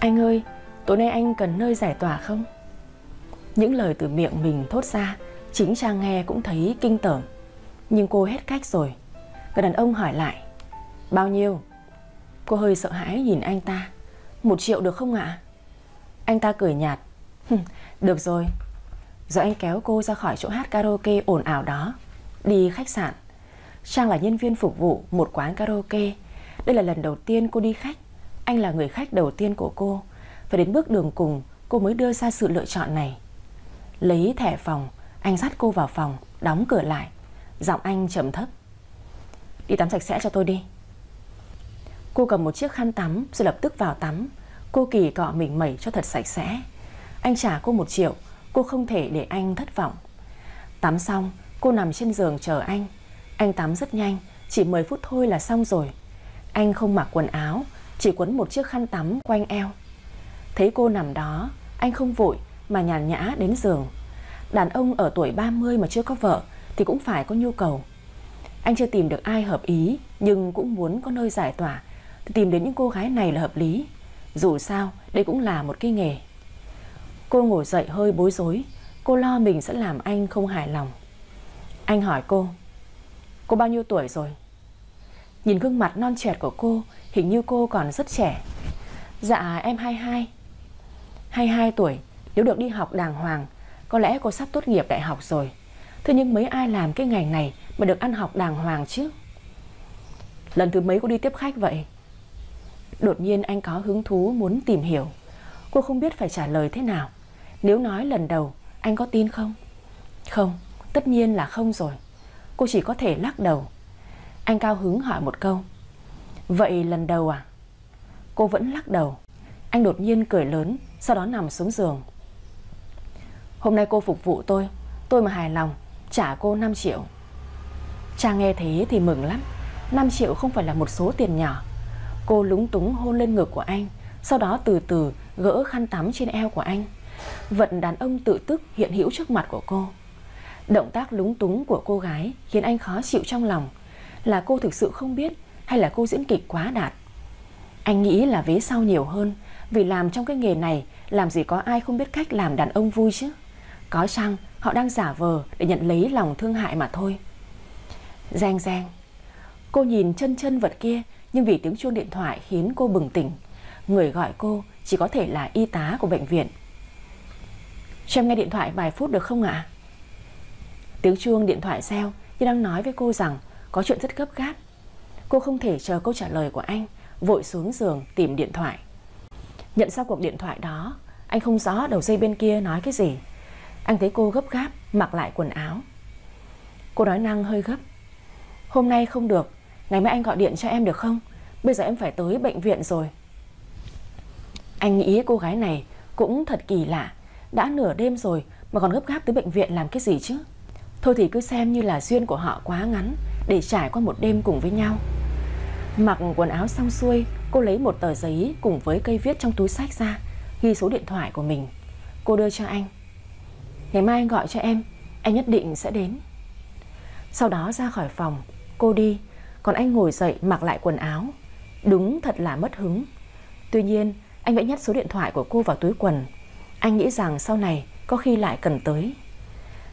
Anh ơi, tối nay anh cần nơi giải tỏa không? Những lời từ miệng mình thốt ra, chính Trang nghe cũng thấy kinh tởm. Nhưng cô hết cách rồi. Người đàn ông hỏi lại, bao nhiêu? Cô hơi sợ hãi nhìn anh ta. Một triệu được không ạ? Anh ta cười nhạt. được rồi. Rồi anh kéo cô ra khỏi chỗ hát karaoke ồn ào đó. Đi khách sạn. Trang là nhân viên phục vụ một quán karaoke. Đây là lần đầu tiên cô đi khách anh là người khách đầu tiên của cô phải đến bước đường cùng cô mới đưa ra sự lựa chọn này Lấy thẻ phòng Anh dắt cô vào phòng Đóng cửa lại Giọng anh trầm thấp Đi tắm sạch sẽ cho tôi đi Cô cầm một chiếc khăn tắm rồi lập tức vào tắm Cô kỳ cọ mình mẩy cho thật sạch sẽ Anh trả cô một triệu Cô không thể để anh thất vọng Tắm xong cô nằm trên giường chờ anh Anh tắm rất nhanh Chỉ 10 phút thôi là xong rồi Anh không mặc quần áo chỉ quấn một chiếc khăn tắm quanh eo. Thấy cô nằm đó, anh không vội mà nhàn nhã đến giường. Đàn ông ở tuổi 30 mà chưa có vợ thì cũng phải có nhu cầu. Anh chưa tìm được ai hợp ý nhưng cũng muốn có nơi giải tỏa thì tìm đến những cô gái này là hợp lý. Dù sao, đây cũng là một cái nghề. Cô ngồi dậy hơi bối rối, cô lo mình sẽ làm anh không hài lòng. Anh hỏi cô, cô bao nhiêu tuổi rồi? Nhìn gương mặt non trẻ của cô Hình như cô còn rất trẻ Dạ em 22 22 tuổi Nếu được đi học đàng hoàng Có lẽ cô sắp tốt nghiệp đại học rồi Thế nhưng mấy ai làm cái ngành này Mà được ăn học đàng hoàng chứ Lần thứ mấy cô đi tiếp khách vậy Đột nhiên anh có hứng thú muốn tìm hiểu Cô không biết phải trả lời thế nào Nếu nói lần đầu Anh có tin không Không Tất nhiên là không rồi Cô chỉ có thể lắc đầu Anh cao hứng hỏi một câu Vậy lần đầu à? Cô vẫn lắc đầu. Anh đột nhiên cười lớn, sau đó nằm xuống giường. Hôm nay cô phục vụ tôi, tôi mà hài lòng, trả cô 5 triệu. Cha nghe thế thì mừng lắm. 5 triệu không phải là một số tiền nhỏ. Cô lúng túng hôn lên ngực của anh, sau đó từ từ gỡ khăn tắm trên eo của anh. Vận đàn ông tự tức hiện hữu trước mặt của cô. Động tác lúng túng của cô gái khiến anh khó chịu trong lòng là cô thực sự không biết hay là cô diễn kịch quá đạt. Anh nghĩ là vế sau nhiều hơn, vì làm trong cái nghề này làm gì có ai không biết cách làm đàn ông vui chứ. Có chăng họ đang giả vờ để nhận lấy lòng thương hại mà thôi. Giang giang. Cô nhìn chân chân vật kia nhưng vì tiếng chuông điện thoại khiến cô bừng tỉnh. Người gọi cô chỉ có thể là y tá của bệnh viện. Cho em nghe điện thoại vài phút được không ạ? Tiếng chuông điện thoại reo như đang nói với cô rằng có chuyện rất gấp gáp Cô không thể chờ câu trả lời của anh, vội xuống giường tìm điện thoại. Nhận sau cuộc điện thoại đó, anh không rõ đầu dây bên kia nói cái gì. Anh thấy cô gấp gáp, mặc lại quần áo. Cô nói năng hơi gấp. Hôm nay không được, ngày mai anh gọi điện cho em được không? Bây giờ em phải tới bệnh viện rồi. Anh nghĩ cô gái này cũng thật kỳ lạ. Đã nửa đêm rồi mà còn gấp gáp tới bệnh viện làm cái gì chứ? Thôi thì cứ xem như là duyên của họ quá ngắn để trải qua một đêm cùng với nhau. Mặc quần áo xong xuôi, cô lấy một tờ giấy cùng với cây viết trong túi sách ra, ghi số điện thoại của mình. Cô đưa cho anh. Ngày mai anh gọi cho em, em nhất định sẽ đến. Sau đó ra khỏi phòng, cô đi, còn anh ngồi dậy mặc lại quần áo. Đúng thật là mất hứng. Tuy nhiên, anh vẫn nhét số điện thoại của cô vào túi quần. Anh nghĩ rằng sau này có khi lại cần tới.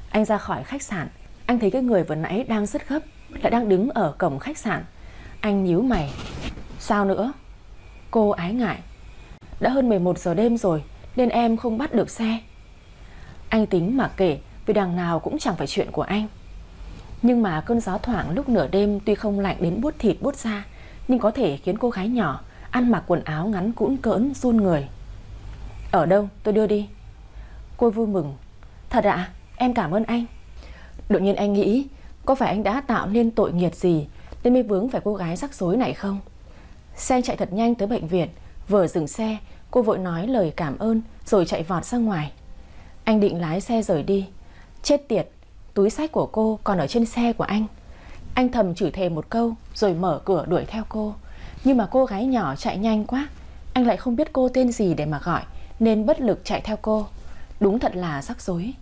Anh ra khỏi khách sạn, anh thấy cái người vừa nãy đang rất gấp lại đang đứng ở cổng khách sạn. Anh nhíu mày. Sao nữa? Cô ái ngại. Đã hơn 11 giờ đêm rồi nên em không bắt được xe. Anh tính mà kể vì đằng nào cũng chẳng phải chuyện của anh. Nhưng mà cơn gió thoảng lúc nửa đêm tuy không lạnh đến bút thịt bút da nhưng có thể khiến cô gái nhỏ ăn mặc quần áo ngắn cũn cỡn run người. Ở đâu tôi đưa đi. Cô vui mừng. Thật ạ, em cảm ơn anh. Đột nhiên anh nghĩ có phải anh đã tạo nên tội nghiệt gì nên mới vướng phải cô gái rắc rối này không? Xe chạy thật nhanh tới bệnh viện, vừa dừng xe, cô vội nói lời cảm ơn rồi chạy vọt ra ngoài. Anh định lái xe rời đi. Chết tiệt, túi sách của cô còn ở trên xe của anh. Anh thầm chửi thề một câu rồi mở cửa đuổi theo cô. Nhưng mà cô gái nhỏ chạy nhanh quá, anh lại không biết cô tên gì để mà gọi nên bất lực chạy theo cô. Đúng thật là rắc rối.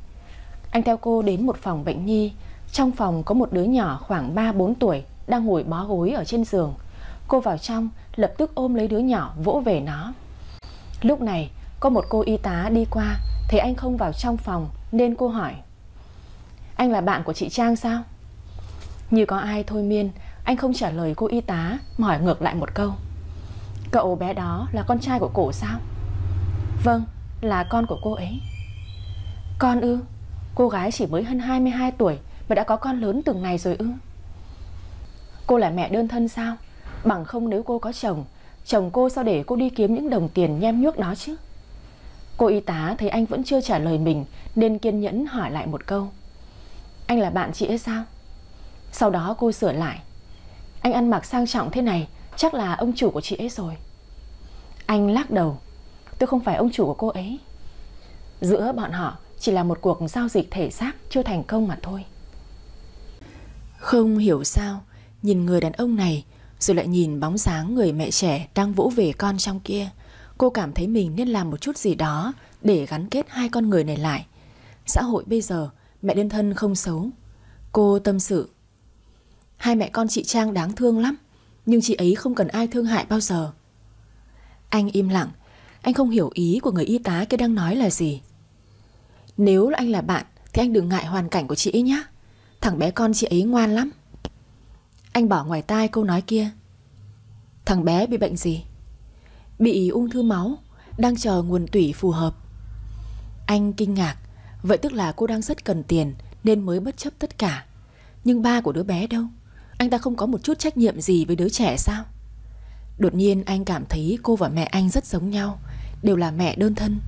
Anh theo cô đến một phòng bệnh nhi, trong phòng có một đứa nhỏ khoảng 3-4 tuổi đang ngồi bó gối ở trên giường. Cô vào trong, lập tức ôm lấy đứa nhỏ vỗ về nó. Lúc này, có một cô y tá đi qua, thấy anh không vào trong phòng nên cô hỏi. Anh là bạn của chị Trang sao? Như có ai thôi miên, anh không trả lời cô y tá mà hỏi ngược lại một câu. Cậu bé đó là con trai của cổ sao? Vâng, là con của cô ấy. Con ư? Cô gái chỉ mới hơn 22 tuổi và đã có con lớn từng ngày rồi ư Cô là mẹ đơn thân sao Bằng không nếu cô có chồng Chồng cô sao để cô đi kiếm những đồng tiền nhem nhuốc đó chứ Cô y tá thấy anh vẫn chưa trả lời mình Nên kiên nhẫn hỏi lại một câu Anh là bạn chị ấy sao Sau đó cô sửa lại Anh ăn mặc sang trọng thế này Chắc là ông chủ của chị ấy rồi Anh lắc đầu Tôi không phải ông chủ của cô ấy Giữa bọn họ chỉ là một cuộc giao dịch thể xác chưa thành công mà thôi không hiểu sao, nhìn người đàn ông này rồi lại nhìn bóng dáng người mẹ trẻ đang vỗ về con trong kia. Cô cảm thấy mình nên làm một chút gì đó để gắn kết hai con người này lại. Xã hội bây giờ, mẹ đơn thân không xấu. Cô tâm sự. Hai mẹ con chị Trang đáng thương lắm, nhưng chị ấy không cần ai thương hại bao giờ. Anh im lặng, anh không hiểu ý của người y tá kia đang nói là gì. Nếu anh là bạn thì anh đừng ngại hoàn cảnh của chị ấy nhé. Thằng bé con chị ấy ngoan lắm Anh bỏ ngoài tai câu nói kia Thằng bé bị bệnh gì? Bị ung thư máu Đang chờ nguồn tủy phù hợp Anh kinh ngạc Vậy tức là cô đang rất cần tiền Nên mới bất chấp tất cả Nhưng ba của đứa bé đâu Anh ta không có một chút trách nhiệm gì với đứa trẻ sao Đột nhiên anh cảm thấy cô và mẹ anh rất giống nhau Đều là mẹ đơn thân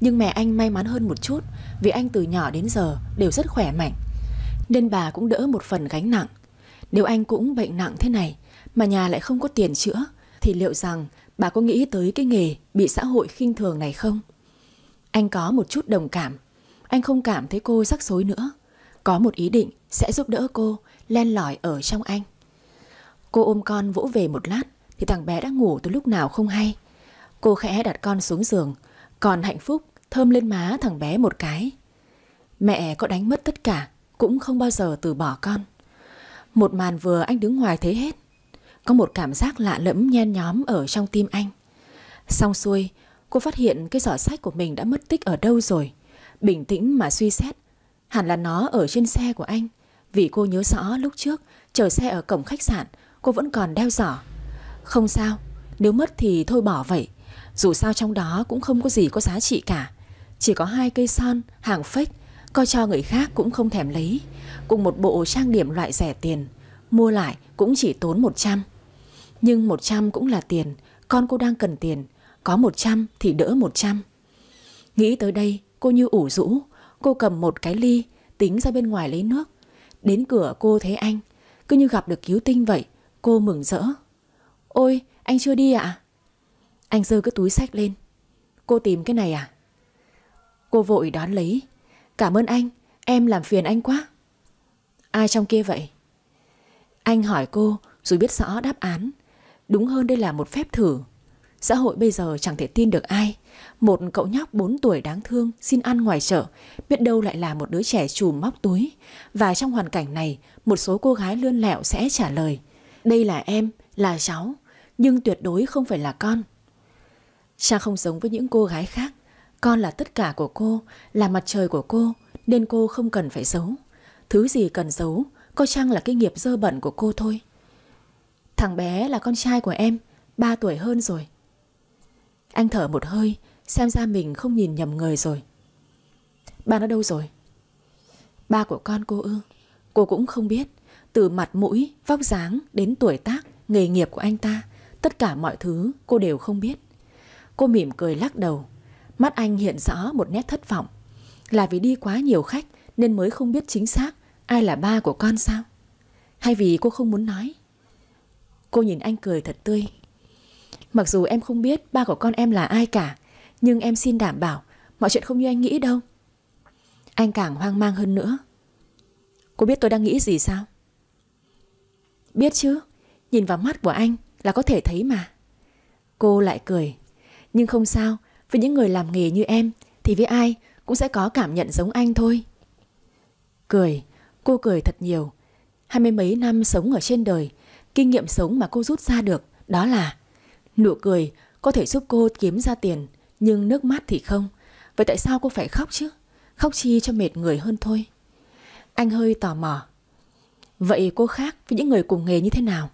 Nhưng mẹ anh may mắn hơn một chút Vì anh từ nhỏ đến giờ đều rất khỏe mạnh nên bà cũng đỡ một phần gánh nặng. Nếu anh cũng bệnh nặng thế này mà nhà lại không có tiền chữa thì liệu rằng bà có nghĩ tới cái nghề bị xã hội khinh thường này không? Anh có một chút đồng cảm, anh không cảm thấy cô rắc rối nữa. Có một ý định sẽ giúp đỡ cô len lỏi ở trong anh. Cô ôm con vỗ về một lát thì thằng bé đã ngủ từ lúc nào không hay. Cô khẽ đặt con xuống giường, còn hạnh phúc thơm lên má thằng bé một cái. Mẹ có đánh mất tất cả cũng không bao giờ từ bỏ con. Một màn vừa anh đứng ngoài thế hết, có một cảm giác lạ lẫm nhen nhóm ở trong tim anh. Xong xuôi, cô phát hiện cái giỏ sách của mình đã mất tích ở đâu rồi. Bình tĩnh mà suy xét, hẳn là nó ở trên xe của anh. Vì cô nhớ rõ lúc trước, chờ xe ở cổng khách sạn, cô vẫn còn đeo giỏ. Không sao, nếu mất thì thôi bỏ vậy. Dù sao trong đó cũng không có gì có giá trị cả. Chỉ có hai cây son, hàng phách. Coi cho người khác cũng không thèm lấy Cùng một bộ trang điểm loại rẻ tiền Mua lại cũng chỉ tốn 100 Nhưng 100 cũng là tiền Con cô đang cần tiền Có 100 thì đỡ 100 Nghĩ tới đây cô như ủ rũ Cô cầm một cái ly Tính ra bên ngoài lấy nước Đến cửa cô thấy anh Cứ như gặp được cứu tinh vậy Cô mừng rỡ Ôi anh chưa đi ạ à? Anh giơ cái túi sách lên Cô tìm cái này à Cô vội đón lấy Cảm ơn anh, em làm phiền anh quá. Ai trong kia vậy? Anh hỏi cô rồi biết rõ đáp án. Đúng hơn đây là một phép thử. Xã hội bây giờ chẳng thể tin được ai. Một cậu nhóc 4 tuổi đáng thương xin ăn ngoài chợ, biết đâu lại là một đứa trẻ trùm móc túi. Và trong hoàn cảnh này, một số cô gái lươn lẹo sẽ trả lời. Đây là em, là cháu, nhưng tuyệt đối không phải là con. cha không giống với những cô gái khác con là tất cả của cô, là mặt trời của cô, nên cô không cần phải giấu. Thứ gì cần giấu, có chăng là cái nghiệp dơ bẩn của cô thôi. Thằng bé là con trai của em, 3 tuổi hơn rồi. Anh thở một hơi, xem ra mình không nhìn nhầm người rồi. Ba nó đâu rồi? Ba của con cô ư? Cô cũng không biết. Từ mặt mũi, vóc dáng đến tuổi tác, nghề nghiệp của anh ta, tất cả mọi thứ cô đều không biết. Cô mỉm cười lắc đầu. Mắt anh hiện rõ một nét thất vọng. Là vì đi quá nhiều khách nên mới không biết chính xác ai là ba của con sao? Hay vì cô không muốn nói? Cô nhìn anh cười thật tươi. Mặc dù em không biết ba của con em là ai cả, nhưng em xin đảm bảo mọi chuyện không như anh nghĩ đâu. Anh càng hoang mang hơn nữa. Cô biết tôi đang nghĩ gì sao? Biết chứ, nhìn vào mắt của anh là có thể thấy mà. Cô lại cười, nhưng không sao, với những người làm nghề như em thì với ai cũng sẽ có cảm nhận giống anh thôi. Cười, cô cười thật nhiều. Hai mươi mấy năm sống ở trên đời, kinh nghiệm sống mà cô rút ra được đó là nụ cười có thể giúp cô kiếm ra tiền nhưng nước mắt thì không. Vậy tại sao cô phải khóc chứ? Khóc chi cho mệt người hơn thôi. Anh hơi tò mò. Vậy cô khác với những người cùng nghề như thế nào?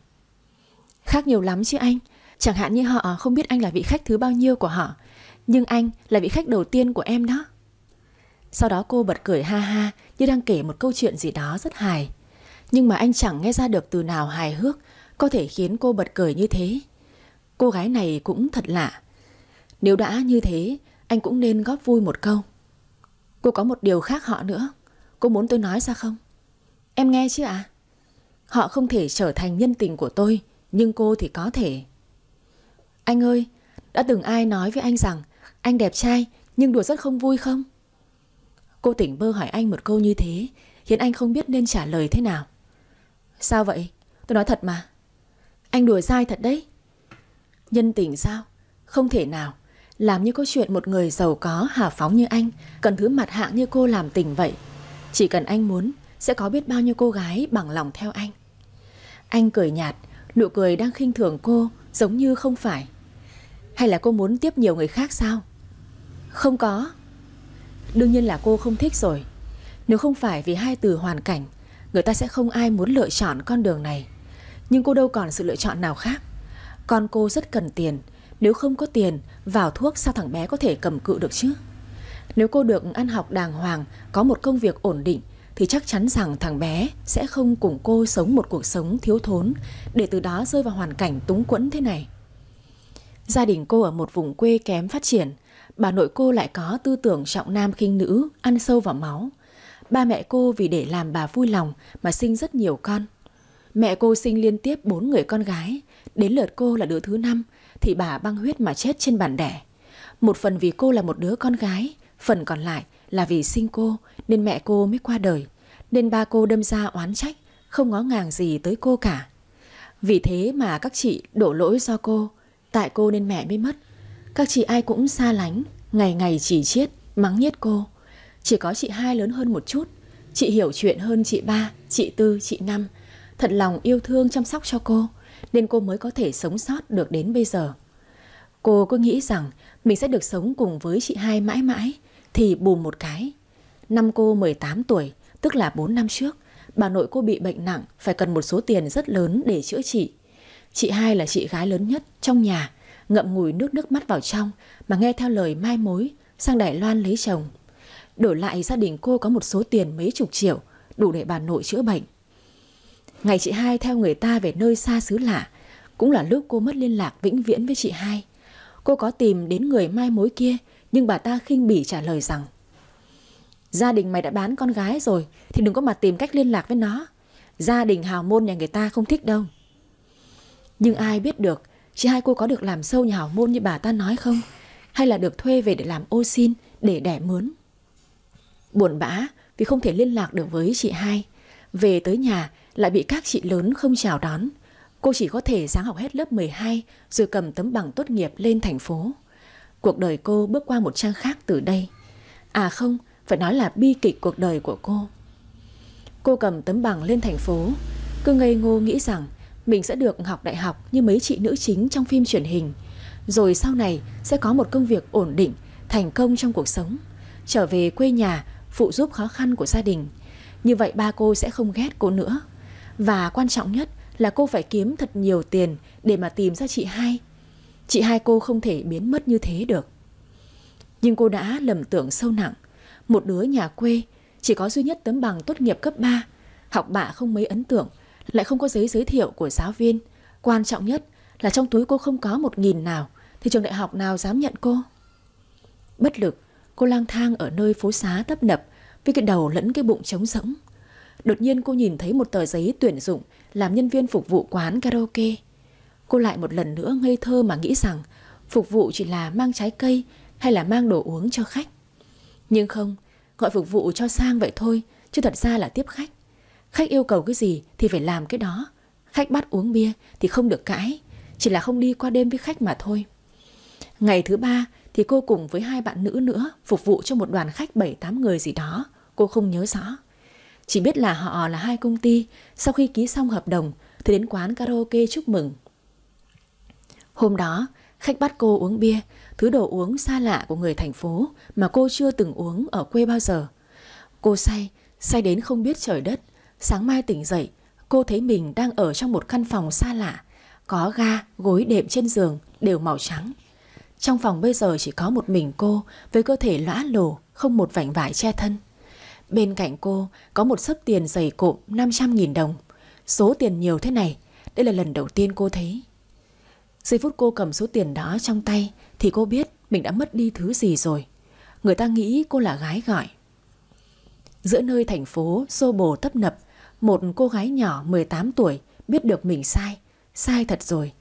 Khác nhiều lắm chứ anh. Chẳng hạn như họ không biết anh là vị khách thứ bao nhiêu của họ nhưng anh là vị khách đầu tiên của em đó Sau đó cô bật cười ha ha Như đang kể một câu chuyện gì đó rất hài Nhưng mà anh chẳng nghe ra được từ nào hài hước Có thể khiến cô bật cười như thế Cô gái này cũng thật lạ Nếu đã như thế Anh cũng nên góp vui một câu Cô có một điều khác họ nữa Cô muốn tôi nói ra không Em nghe chứ ạ à? Họ không thể trở thành nhân tình của tôi Nhưng cô thì có thể Anh ơi Đã từng ai nói với anh rằng anh đẹp trai nhưng đùa rất không vui không? Cô tỉnh bơ hỏi anh một câu như thế Khiến anh không biết nên trả lời thế nào Sao vậy? Tôi nói thật mà Anh đùa dai thật đấy Nhân tình sao? Không thể nào Làm như có chuyện một người giàu có hào phóng như anh Cần thứ mặt hạng như cô làm tình vậy Chỉ cần anh muốn Sẽ có biết bao nhiêu cô gái bằng lòng theo anh Anh cười nhạt Nụ cười đang khinh thường cô Giống như không phải Hay là cô muốn tiếp nhiều người khác sao không có. Đương nhiên là cô không thích rồi. Nếu không phải vì hai từ hoàn cảnh, người ta sẽ không ai muốn lựa chọn con đường này. Nhưng cô đâu còn sự lựa chọn nào khác. Con cô rất cần tiền, nếu không có tiền, vào thuốc sao thằng bé có thể cầm cự được chứ? Nếu cô được ăn học đàng hoàng, có một công việc ổn định, thì chắc chắn rằng thằng bé sẽ không cùng cô sống một cuộc sống thiếu thốn để từ đó rơi vào hoàn cảnh túng quẫn thế này. Gia đình cô ở một vùng quê kém phát triển, bà nội cô lại có tư tưởng trọng nam khinh nữ, ăn sâu vào máu. Ba mẹ cô vì để làm bà vui lòng mà sinh rất nhiều con. Mẹ cô sinh liên tiếp bốn người con gái, đến lượt cô là đứa thứ năm thì bà băng huyết mà chết trên bàn đẻ. Một phần vì cô là một đứa con gái, phần còn lại là vì sinh cô nên mẹ cô mới qua đời, nên ba cô đâm ra oán trách, không ngó ngàng gì tới cô cả. Vì thế mà các chị đổ lỗi do cô, tại cô nên mẹ mới mất, các chị ai cũng xa lánh, ngày ngày chỉ chiết, mắng nhiếc cô. Chỉ có chị hai lớn hơn một chút, chị hiểu chuyện hơn chị ba, chị tư, chị năm. Thật lòng yêu thương chăm sóc cho cô, nên cô mới có thể sống sót được đến bây giờ. Cô cứ nghĩ rằng mình sẽ được sống cùng với chị hai mãi mãi, thì bùm một cái. Năm cô 18 tuổi, tức là 4 năm trước, bà nội cô bị bệnh nặng, phải cần một số tiền rất lớn để chữa trị. Chị hai là chị gái lớn nhất trong nhà, ngậm ngùi nước nước mắt vào trong mà nghe theo lời mai mối sang Đài Loan lấy chồng. Đổi lại gia đình cô có một số tiền mấy chục triệu đủ để bà nội chữa bệnh. Ngày chị hai theo người ta về nơi xa xứ lạ cũng là lúc cô mất liên lạc vĩnh viễn với chị hai. Cô có tìm đến người mai mối kia nhưng bà ta khinh bỉ trả lời rằng Gia đình mày đã bán con gái rồi thì đừng có mà tìm cách liên lạc với nó. Gia đình hào môn nhà người ta không thích đâu. Nhưng ai biết được Chị hai cô có được làm sâu nhà hảo môn như bà ta nói không? Hay là được thuê về để làm ô xin, để đẻ mướn? Buồn bã vì không thể liên lạc được với chị hai. Về tới nhà lại bị các chị lớn không chào đón. Cô chỉ có thể sáng học hết lớp 12 rồi cầm tấm bằng tốt nghiệp lên thành phố. Cuộc đời cô bước qua một trang khác từ đây. À không, phải nói là bi kịch cuộc đời của cô. Cô cầm tấm bằng lên thành phố, cứ ngây ngô nghĩ rằng mình sẽ được học đại học như mấy chị nữ chính trong phim truyền hình. Rồi sau này sẽ có một công việc ổn định, thành công trong cuộc sống. Trở về quê nhà, phụ giúp khó khăn của gia đình. Như vậy ba cô sẽ không ghét cô nữa. Và quan trọng nhất là cô phải kiếm thật nhiều tiền để mà tìm ra chị hai. Chị hai cô không thể biến mất như thế được. Nhưng cô đã lầm tưởng sâu nặng. Một đứa nhà quê chỉ có duy nhất tấm bằng tốt nghiệp cấp 3, học bạ không mấy ấn tượng lại không có giấy giới thiệu của giáo viên. Quan trọng nhất là trong túi cô không có một nghìn nào, thì trường đại học nào dám nhận cô? Bất lực, cô lang thang ở nơi phố xá tấp nập với cái đầu lẫn cái bụng trống rỗng. Đột nhiên cô nhìn thấy một tờ giấy tuyển dụng làm nhân viên phục vụ quán karaoke. Cô lại một lần nữa ngây thơ mà nghĩ rằng phục vụ chỉ là mang trái cây hay là mang đồ uống cho khách. Nhưng không, gọi phục vụ cho sang vậy thôi, chứ thật ra là tiếp khách. Khách yêu cầu cái gì thì phải làm cái đó. Khách bắt uống bia thì không được cãi, chỉ là không đi qua đêm với khách mà thôi. Ngày thứ ba thì cô cùng với hai bạn nữ nữa phục vụ cho một đoàn khách 7-8 người gì đó, cô không nhớ rõ. Chỉ biết là họ là hai công ty, sau khi ký xong hợp đồng thì đến quán karaoke chúc mừng. Hôm đó, khách bắt cô uống bia, thứ đồ uống xa lạ của người thành phố mà cô chưa từng uống ở quê bao giờ. Cô say, say đến không biết trời đất, Sáng mai tỉnh dậy, cô thấy mình đang ở trong một căn phòng xa lạ, có ga, gối đệm trên giường đều màu trắng. Trong phòng bây giờ chỉ có một mình cô với cơ thể lõa lồ, không một vảnh vải che thân. Bên cạnh cô có một sấp tiền dày cộm 500.000 đồng. Số tiền nhiều thế này, đây là lần đầu tiên cô thấy. Giây phút cô cầm số tiền đó trong tay thì cô biết mình đã mất đi thứ gì rồi. Người ta nghĩ cô là gái gọi. Giữa nơi thành phố xô bồ tấp nập một cô gái nhỏ 18 tuổi biết được mình sai, sai thật rồi.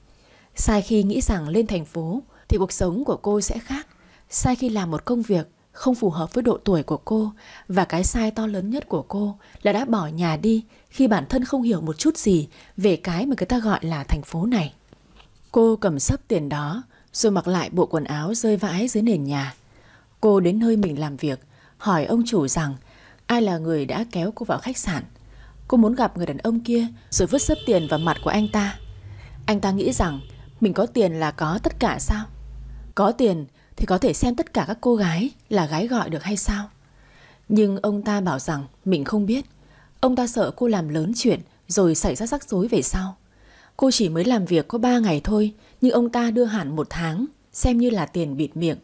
Sai khi nghĩ rằng lên thành phố thì cuộc sống của cô sẽ khác. Sai khi làm một công việc không phù hợp với độ tuổi của cô và cái sai to lớn nhất của cô là đã bỏ nhà đi khi bản thân không hiểu một chút gì về cái mà người ta gọi là thành phố này. Cô cầm sấp tiền đó rồi mặc lại bộ quần áo rơi vãi dưới nền nhà. Cô đến nơi mình làm việc hỏi ông chủ rằng ai là người đã kéo cô vào khách sạn. Cô muốn gặp người đàn ông kia rồi vứt sấp tiền vào mặt của anh ta. Anh ta nghĩ rằng mình có tiền là có tất cả sao? Có tiền thì có thể xem tất cả các cô gái là gái gọi được hay sao? Nhưng ông ta bảo rằng mình không biết. Ông ta sợ cô làm lớn chuyện rồi xảy ra rắc rối về sau. Cô chỉ mới làm việc có 3 ngày thôi, nhưng ông ta đưa hẳn một tháng, xem như là tiền bịt miệng.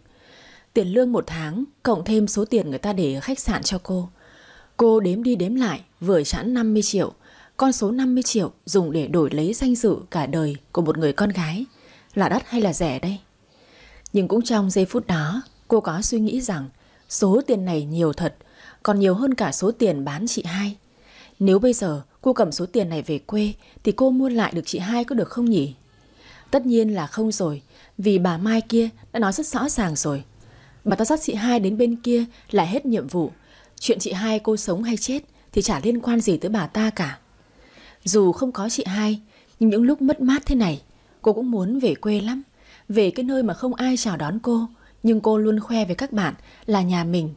Tiền lương một tháng, cộng thêm số tiền người ta để ở khách sạn cho cô. Cô đếm đi đếm lại, vừa sẵn 50 triệu. Con số 50 triệu dùng để đổi lấy danh dự cả đời của một người con gái. Là đắt hay là rẻ đây? Nhưng cũng trong giây phút đó, cô có suy nghĩ rằng số tiền này nhiều thật, còn nhiều hơn cả số tiền bán chị hai. Nếu bây giờ cô cầm số tiền này về quê thì cô mua lại được chị hai có được không nhỉ? Tất nhiên là không rồi, vì bà Mai kia đã nói rất rõ ràng rồi. Bà ta dắt chị hai đến bên kia là hết nhiệm vụ, Chuyện chị hai cô sống hay chết Thì chả liên quan gì tới bà ta cả Dù không có chị hai Nhưng những lúc mất mát thế này Cô cũng muốn về quê lắm Về cái nơi mà không ai chào đón cô Nhưng cô luôn khoe với các bạn là nhà mình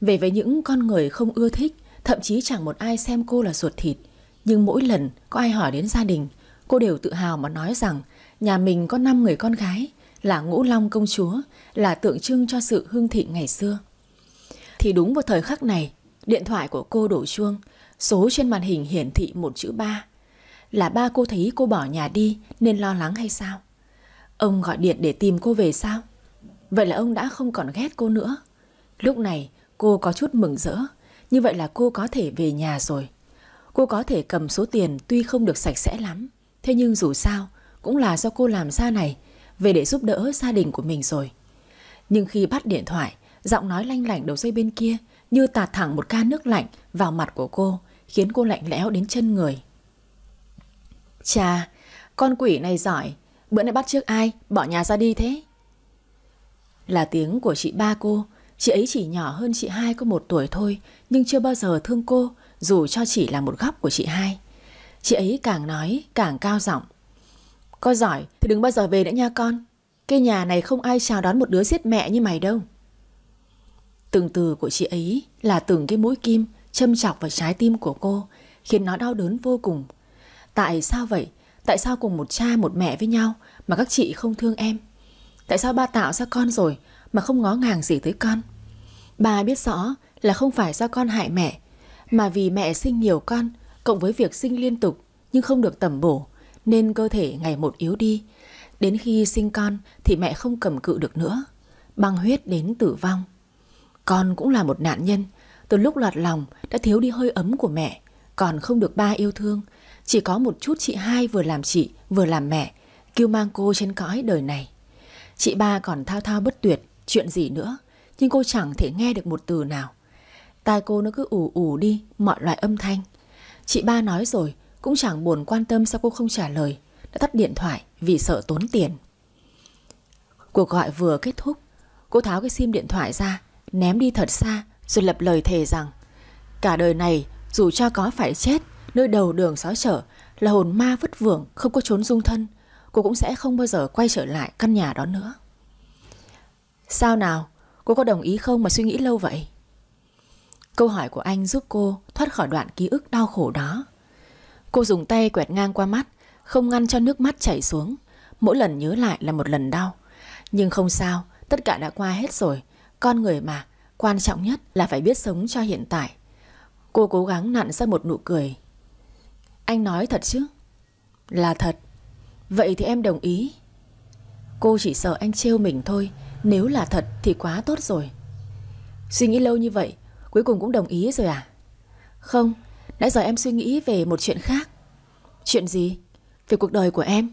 Về với những con người không ưa thích Thậm chí chẳng một ai xem cô là ruột thịt Nhưng mỗi lần có ai hỏi đến gia đình Cô đều tự hào mà nói rằng Nhà mình có 5 người con gái Là ngũ long công chúa Là tượng trưng cho sự hương thị ngày xưa thì đúng vào thời khắc này, điện thoại của cô đổ chuông, số trên màn hình hiển thị một chữ ba. Là ba cô thấy cô bỏ nhà đi nên lo lắng hay sao? Ông gọi điện để tìm cô về sao? Vậy là ông đã không còn ghét cô nữa. Lúc này cô có chút mừng rỡ, như vậy là cô có thể về nhà rồi. Cô có thể cầm số tiền tuy không được sạch sẽ lắm, thế nhưng dù sao cũng là do cô làm ra này, về để giúp đỡ gia đình của mình rồi. Nhưng khi bắt điện thoại, Giọng nói lanh lảnh đầu dây bên kia như tạt thẳng một ca nước lạnh vào mặt của cô, khiến cô lạnh lẽo đến chân người. Chà, con quỷ này giỏi, bữa nay bắt trước ai, bỏ nhà ra đi thế? Là tiếng của chị ba cô, chị ấy chỉ nhỏ hơn chị hai có một tuổi thôi, nhưng chưa bao giờ thương cô, dù cho chỉ là một góc của chị hai. Chị ấy càng nói, càng cao giọng. Có giỏi thì đừng bao giờ về nữa nha con. Cái nhà này không ai chào đón một đứa giết mẹ như mày đâu. Từng từ của chị ấy là từng cái mũi kim châm chọc vào trái tim của cô, khiến nó đau đớn vô cùng. Tại sao vậy? Tại sao cùng một cha một mẹ với nhau mà các chị không thương em? Tại sao ba tạo ra con rồi mà không ngó ngàng gì tới con? Bà biết rõ là không phải do con hại mẹ, mà vì mẹ sinh nhiều con cộng với việc sinh liên tục nhưng không được tẩm bổ nên cơ thể ngày một yếu đi. Đến khi sinh con thì mẹ không cầm cự được nữa, băng huyết đến tử vong. Con cũng là một nạn nhân, từ lúc lọt lòng đã thiếu đi hơi ấm của mẹ, còn không được ba yêu thương. Chỉ có một chút chị hai vừa làm chị, vừa làm mẹ, kêu mang cô trên cõi đời này. Chị ba còn thao thao bất tuyệt, chuyện gì nữa, nhưng cô chẳng thể nghe được một từ nào. Tai cô nó cứ ù ù đi mọi loại âm thanh. Chị ba nói rồi, cũng chẳng buồn quan tâm sao cô không trả lời, đã tắt điện thoại vì sợ tốn tiền. Cuộc gọi vừa kết thúc, cô tháo cái sim điện thoại ra, ném đi thật xa rồi lập lời thề rằng cả đời này dù cho có phải chết nơi đầu đường xó chở là hồn ma vất vưởng không có trốn dung thân cô cũng sẽ không bao giờ quay trở lại căn nhà đó nữa. Sao nào? Cô có đồng ý không mà suy nghĩ lâu vậy? Câu hỏi của anh giúp cô thoát khỏi đoạn ký ức đau khổ đó. Cô dùng tay quẹt ngang qua mắt, không ngăn cho nước mắt chảy xuống. Mỗi lần nhớ lại là một lần đau. Nhưng không sao, tất cả đã qua hết rồi. Con người mà, quan trọng nhất là phải biết sống cho hiện tại. Cô cố gắng nặn ra một nụ cười. Anh nói thật chứ? Là thật. Vậy thì em đồng ý. Cô chỉ sợ anh trêu mình thôi, nếu là thật thì quá tốt rồi. Suy nghĩ lâu như vậy, cuối cùng cũng đồng ý rồi à? Không, nãy giờ em suy nghĩ về một chuyện khác. Chuyện gì? Về cuộc đời của em.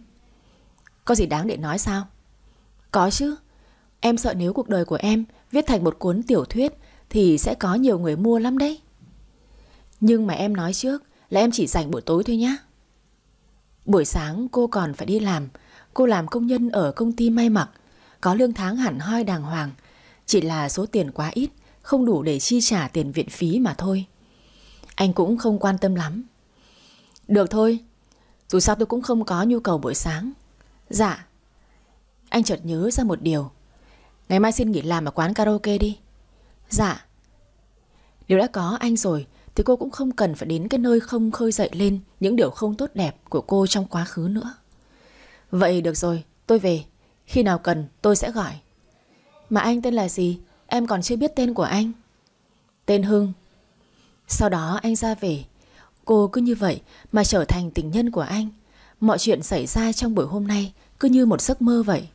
Có gì đáng để nói sao? Có chứ. Em sợ nếu cuộc đời của em viết thành một cuốn tiểu thuyết thì sẽ có nhiều người mua lắm đấy. Nhưng mà em nói trước là em chỉ dành buổi tối thôi nhá. Buổi sáng cô còn phải đi làm, cô làm công nhân ở công ty may mặc, có lương tháng hẳn hoi đàng hoàng, chỉ là số tiền quá ít, không đủ để chi trả tiền viện phí mà thôi. Anh cũng không quan tâm lắm. Được thôi, dù sao tôi cũng không có nhu cầu buổi sáng. Dạ. Anh chợt nhớ ra một điều, Ngày mai xin nghỉ làm ở quán karaoke đi Dạ Nếu đã có anh rồi Thì cô cũng không cần phải đến cái nơi không khơi dậy lên Những điều không tốt đẹp của cô trong quá khứ nữa Vậy được rồi Tôi về Khi nào cần tôi sẽ gọi Mà anh tên là gì Em còn chưa biết tên của anh Tên Hưng Sau đó anh ra về Cô cứ như vậy mà trở thành tình nhân của anh Mọi chuyện xảy ra trong buổi hôm nay Cứ như một giấc mơ vậy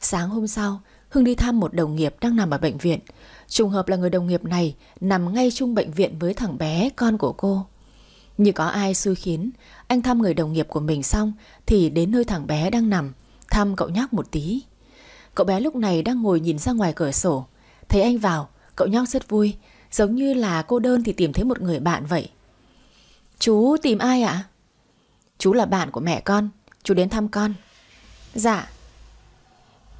Sáng hôm sau Hưng đi thăm một đồng nghiệp đang nằm ở bệnh viện. Trùng hợp là người đồng nghiệp này nằm ngay chung bệnh viện với thằng bé con của cô. Như có ai xui khiến, anh thăm người đồng nghiệp của mình xong thì đến nơi thằng bé đang nằm, thăm cậu nhóc một tí. Cậu bé lúc này đang ngồi nhìn ra ngoài cửa sổ. Thấy anh vào, cậu nhóc rất vui, giống như là cô đơn thì tìm thấy một người bạn vậy. Chú tìm ai ạ? Chú là bạn của mẹ con, chú đến thăm con. Dạ,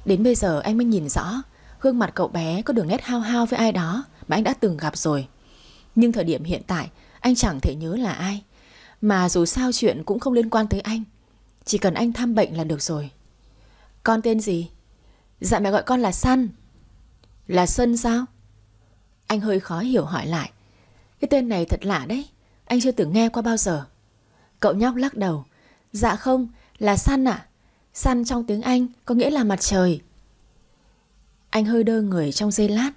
Đến bây giờ anh mới nhìn rõ Gương mặt cậu bé có đường nét hao hao với ai đó Mà anh đã từng gặp rồi Nhưng thời điểm hiện tại Anh chẳng thể nhớ là ai Mà dù sao chuyện cũng không liên quan tới anh Chỉ cần anh thăm bệnh là được rồi Con tên gì? Dạ mẹ gọi con là Săn Là Sân sao? Anh hơi khó hiểu hỏi lại Cái tên này thật lạ đấy Anh chưa từng nghe qua bao giờ Cậu nhóc lắc đầu Dạ không, là Săn ạ Sun trong tiếng Anh có nghĩa là mặt trời. Anh hơi đơ người trong giây lát.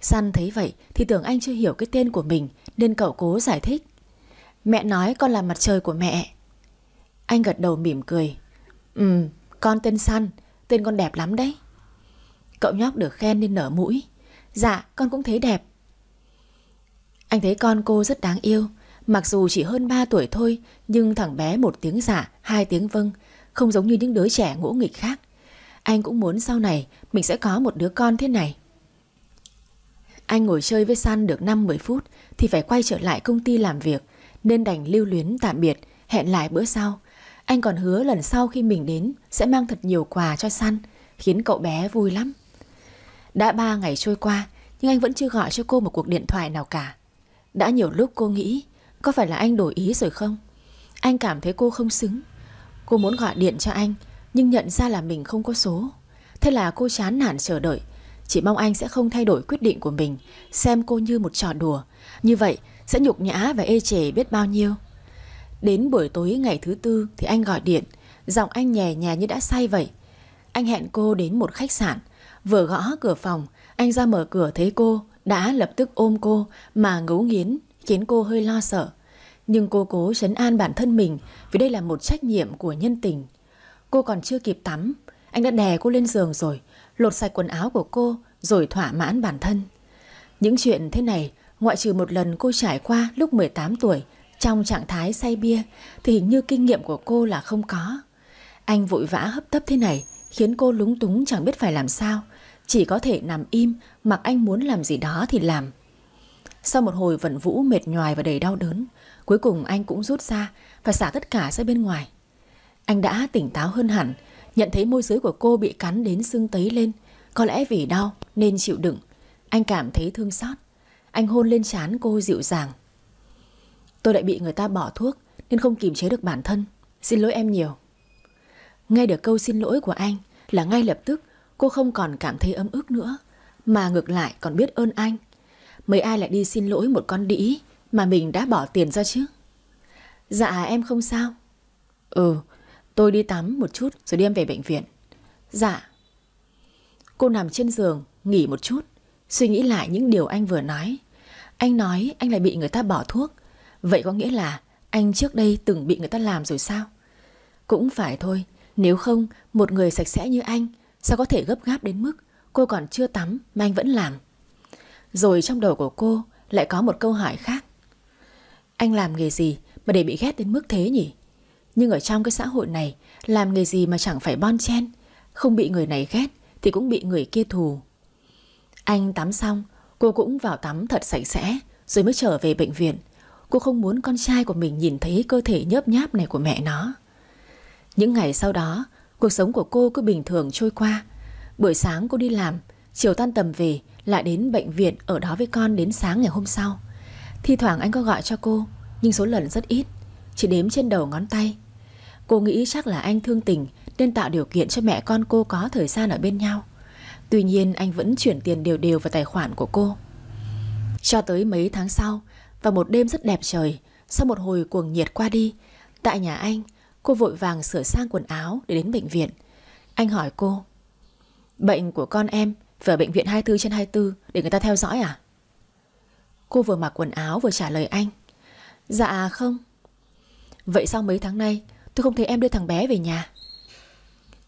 Sun thấy vậy thì tưởng anh chưa hiểu cái tên của mình nên cậu cố giải thích. Mẹ nói con là mặt trời của mẹ. Anh gật đầu mỉm cười. Ừm, con tên Sun, tên con đẹp lắm đấy. Cậu nhóc được khen nên nở mũi. Dạ, con cũng thấy đẹp. Anh thấy con cô rất đáng yêu. Mặc dù chỉ hơn 3 tuổi thôi, nhưng thằng bé một tiếng giả, dạ, hai tiếng vâng, không giống như những đứa trẻ ngỗ nghịch khác. Anh cũng muốn sau này mình sẽ có một đứa con thế này. Anh ngồi chơi với San được 5-10 phút thì phải quay trở lại công ty làm việc nên đành lưu luyến tạm biệt, hẹn lại bữa sau. Anh còn hứa lần sau khi mình đến sẽ mang thật nhiều quà cho San, khiến cậu bé vui lắm. Đã 3 ngày trôi qua nhưng anh vẫn chưa gọi cho cô một cuộc điện thoại nào cả. Đã nhiều lúc cô nghĩ có phải là anh đổi ý rồi không? Anh cảm thấy cô không xứng Cô muốn gọi điện cho anh Nhưng nhận ra là mình không có số Thế là cô chán nản chờ đợi Chỉ mong anh sẽ không thay đổi quyết định của mình Xem cô như một trò đùa Như vậy sẽ nhục nhã và ê chề biết bao nhiêu Đến buổi tối ngày thứ tư Thì anh gọi điện Giọng anh nhè nhè như đã say vậy Anh hẹn cô đến một khách sạn Vừa gõ cửa phòng Anh ra mở cửa thấy cô Đã lập tức ôm cô Mà ngấu nghiến Khiến cô hơi lo sợ nhưng cô cố trấn an bản thân mình vì đây là một trách nhiệm của nhân tình. Cô còn chưa kịp tắm, anh đã đè cô lên giường rồi, lột sạch quần áo của cô rồi thỏa mãn bản thân. Những chuyện thế này, ngoại trừ một lần cô trải qua lúc 18 tuổi trong trạng thái say bia thì hình như kinh nghiệm của cô là không có. Anh vội vã hấp tấp thế này khiến cô lúng túng chẳng biết phải làm sao, chỉ có thể nằm im mặc anh muốn làm gì đó thì làm. Sau một hồi vận vũ mệt nhoài và đầy đau đớn, Cuối cùng anh cũng rút ra và xả tất cả ra bên ngoài. Anh đã tỉnh táo hơn hẳn, nhận thấy môi dưới của cô bị cắn đến sưng tấy lên. Có lẽ vì đau nên chịu đựng. Anh cảm thấy thương xót. Anh hôn lên chán cô dịu dàng. Tôi lại bị người ta bỏ thuốc nên không kiềm chế được bản thân. Xin lỗi em nhiều. Nghe được câu xin lỗi của anh là ngay lập tức cô không còn cảm thấy ấm ức nữa. Mà ngược lại còn biết ơn anh. Mấy ai lại đi xin lỗi một con đĩ mà mình đã bỏ tiền ra chứ? Dạ em không sao. Ừ, tôi đi tắm một chút rồi đem về bệnh viện. Dạ. Cô nằm trên giường, nghỉ một chút, suy nghĩ lại những điều anh vừa nói. Anh nói anh lại bị người ta bỏ thuốc. Vậy có nghĩa là anh trước đây từng bị người ta làm rồi sao? Cũng phải thôi, nếu không một người sạch sẽ như anh sao có thể gấp gáp đến mức cô còn chưa tắm mà anh vẫn làm. Rồi trong đầu của cô lại có một câu hỏi khác anh làm nghề gì mà để bị ghét đến mức thế nhỉ? Nhưng ở trong cái xã hội này, làm nghề gì mà chẳng phải bon chen. Không bị người này ghét thì cũng bị người kia thù. Anh tắm xong, cô cũng vào tắm thật sạch sẽ rồi mới trở về bệnh viện. Cô không muốn con trai của mình nhìn thấy cơ thể nhớp nháp này của mẹ nó. Những ngày sau đó, cuộc sống của cô cứ bình thường trôi qua. Buổi sáng cô đi làm, chiều tan tầm về lại đến bệnh viện ở đó với con đến sáng ngày hôm sau. Thi thoảng anh có gọi cho cô Nhưng số lần rất ít Chỉ đếm trên đầu ngón tay Cô nghĩ chắc là anh thương tình Nên tạo điều kiện cho mẹ con cô có thời gian ở bên nhau Tuy nhiên anh vẫn chuyển tiền đều đều vào tài khoản của cô Cho tới mấy tháng sau Và một đêm rất đẹp trời Sau một hồi cuồng nhiệt qua đi Tại nhà anh Cô vội vàng sửa sang quần áo để đến bệnh viện Anh hỏi cô Bệnh của con em Phải ở bệnh viện 24 trên 24 để người ta theo dõi à? Cô vừa mặc quần áo vừa trả lời anh Dạ không Vậy sau mấy tháng nay tôi không thấy em đưa thằng bé về nhà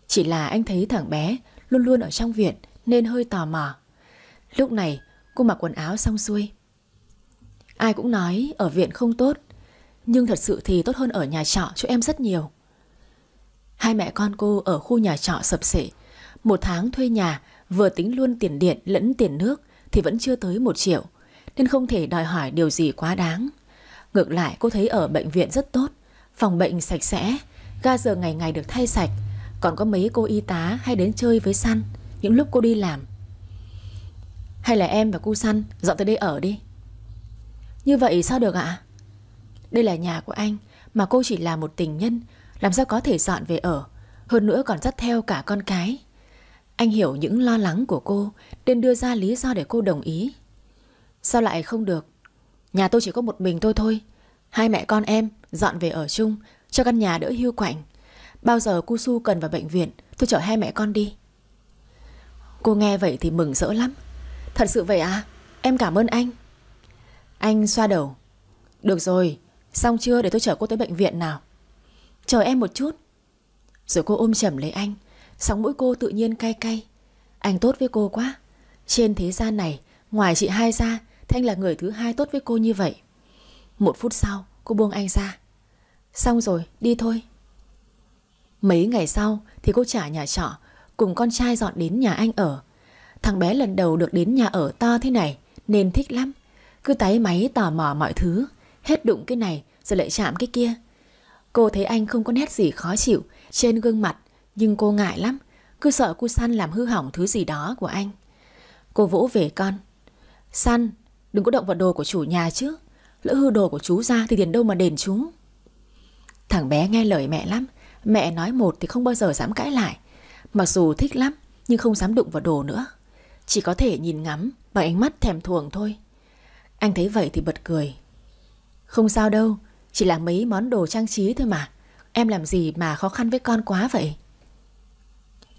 Chỉ là anh thấy thằng bé Luôn luôn ở trong viện Nên hơi tò mò Lúc này cô mặc quần áo xong xuôi Ai cũng nói ở viện không tốt Nhưng thật sự thì tốt hơn ở nhà trọ cho em rất nhiều Hai mẹ con cô ở khu nhà trọ sập sệ Một tháng thuê nhà Vừa tính luôn tiền điện lẫn tiền nước Thì vẫn chưa tới một triệu nên không thể đòi hỏi điều gì quá đáng. Ngược lại cô thấy ở bệnh viện rất tốt, phòng bệnh sạch sẽ, ga giờ ngày ngày được thay sạch, còn có mấy cô y tá hay đến chơi với săn những lúc cô đi làm. Hay là em và cô săn dọn tới đây ở đi. Như vậy sao được ạ? Đây là nhà của anh mà cô chỉ là một tình nhân, làm sao có thể dọn về ở, hơn nữa còn dắt theo cả con cái. Anh hiểu những lo lắng của cô nên đưa ra lý do để cô đồng ý. Sao lại không được Nhà tôi chỉ có một mình tôi thôi Hai mẹ con em dọn về ở chung Cho căn nhà đỡ hưu quạnh Bao giờ cu su cần vào bệnh viện Tôi chở hai mẹ con đi Cô nghe vậy thì mừng rỡ lắm Thật sự vậy à Em cảm ơn anh Anh xoa đầu Được rồi Xong chưa để tôi chở cô tới bệnh viện nào Chờ em một chút Rồi cô ôm chầm lấy anh Sóng mũi cô tự nhiên cay cay Anh tốt với cô quá Trên thế gian này Ngoài chị hai ra Thanh là người thứ hai tốt với cô như vậy Một phút sau cô buông anh ra Xong rồi đi thôi Mấy ngày sau thì cô trả nhà trọ Cùng con trai dọn đến nhà anh ở Thằng bé lần đầu được đến nhà ở to thế này Nên thích lắm Cứ tái máy tò mò mọi thứ Hết đụng cái này rồi lại chạm cái kia Cô thấy anh không có nét gì khó chịu Trên gương mặt Nhưng cô ngại lắm Cứ sợ cô săn làm hư hỏng thứ gì đó của anh Cô vỗ về con Săn Đừng có động vào đồ của chủ nhà chứ Lỡ hư đồ của chú ra thì tiền đâu mà đền chú Thằng bé nghe lời mẹ lắm Mẹ nói một thì không bao giờ dám cãi lại Mặc dù thích lắm Nhưng không dám đụng vào đồ nữa Chỉ có thể nhìn ngắm bằng ánh mắt thèm thuồng thôi Anh thấy vậy thì bật cười Không sao đâu Chỉ là mấy món đồ trang trí thôi mà Em làm gì mà khó khăn với con quá vậy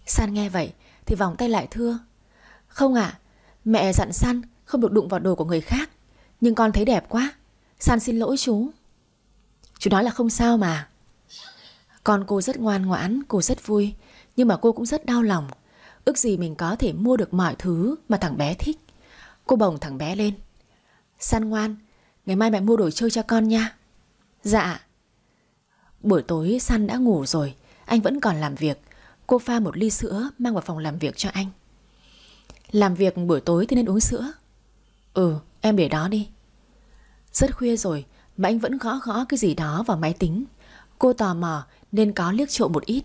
San nghe vậy Thì vòng tay lại thưa Không ạ à, Mẹ dặn San không được đụng vào đồ của người khác. Nhưng con thấy đẹp quá. San xin lỗi chú. Chú nói là không sao mà. Con cô rất ngoan ngoãn, cô rất vui. Nhưng mà cô cũng rất đau lòng. Ước gì mình có thể mua được mọi thứ mà thằng bé thích. Cô bồng thằng bé lên. San ngoan, ngày mai mẹ mua đồ chơi cho con nha. Dạ. Buổi tối San đã ngủ rồi, anh vẫn còn làm việc. Cô pha một ly sữa mang vào phòng làm việc cho anh. Làm việc buổi tối thì nên uống sữa Ừ em để đó đi Rất khuya rồi mà anh vẫn gõ gõ cái gì đó vào máy tính Cô tò mò nên có liếc trộm một ít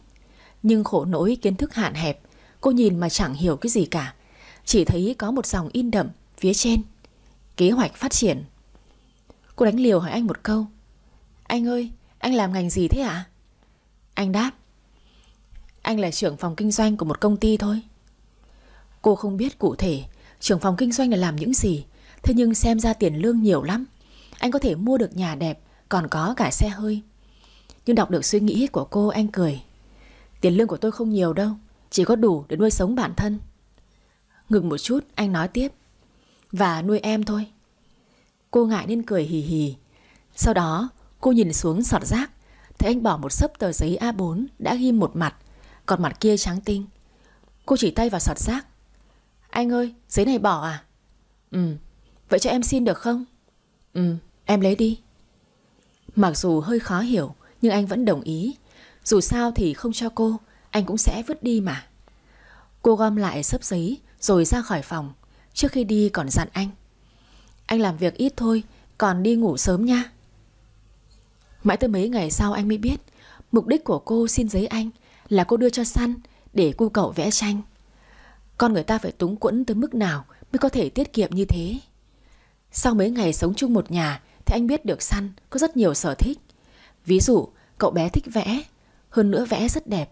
Nhưng khổ nỗi kiến thức hạn hẹp Cô nhìn mà chẳng hiểu cái gì cả Chỉ thấy có một dòng in đậm phía trên Kế hoạch phát triển Cô đánh liều hỏi anh một câu Anh ơi, anh làm ngành gì thế ạ? À? Anh đáp Anh là trưởng phòng kinh doanh của một công ty thôi Cô không biết cụ thể trưởng phòng kinh doanh là làm những gì Thế nhưng xem ra tiền lương nhiều lắm Anh có thể mua được nhà đẹp Còn có cả xe hơi Nhưng đọc được suy nghĩ của cô anh cười Tiền lương của tôi không nhiều đâu Chỉ có đủ để nuôi sống bản thân Ngừng một chút anh nói tiếp Và nuôi em thôi Cô ngại nên cười hì hì Sau đó cô nhìn xuống sọt rác Thấy anh bỏ một sấp tờ giấy A4 Đã ghim một mặt Còn mặt kia trắng tinh Cô chỉ tay vào sọt rác Anh ơi giấy này bỏ à Ừ Vậy cho em xin được không? Ừ, em lấy đi. Mặc dù hơi khó hiểu, nhưng anh vẫn đồng ý. Dù sao thì không cho cô, anh cũng sẽ vứt đi mà. Cô gom lại sấp giấy, rồi ra khỏi phòng. Trước khi đi còn dặn anh. Anh làm việc ít thôi, còn đi ngủ sớm nha. Mãi tới mấy ngày sau anh mới biết, mục đích của cô xin giấy anh là cô đưa cho săn để cô cậu vẽ tranh. Con người ta phải túng quẫn tới mức nào mới có thể tiết kiệm như thế. Sau mấy ngày sống chung một nhà thì anh biết được Săn có rất nhiều sở thích. Ví dụ, cậu bé thích vẽ, hơn nữa vẽ rất đẹp.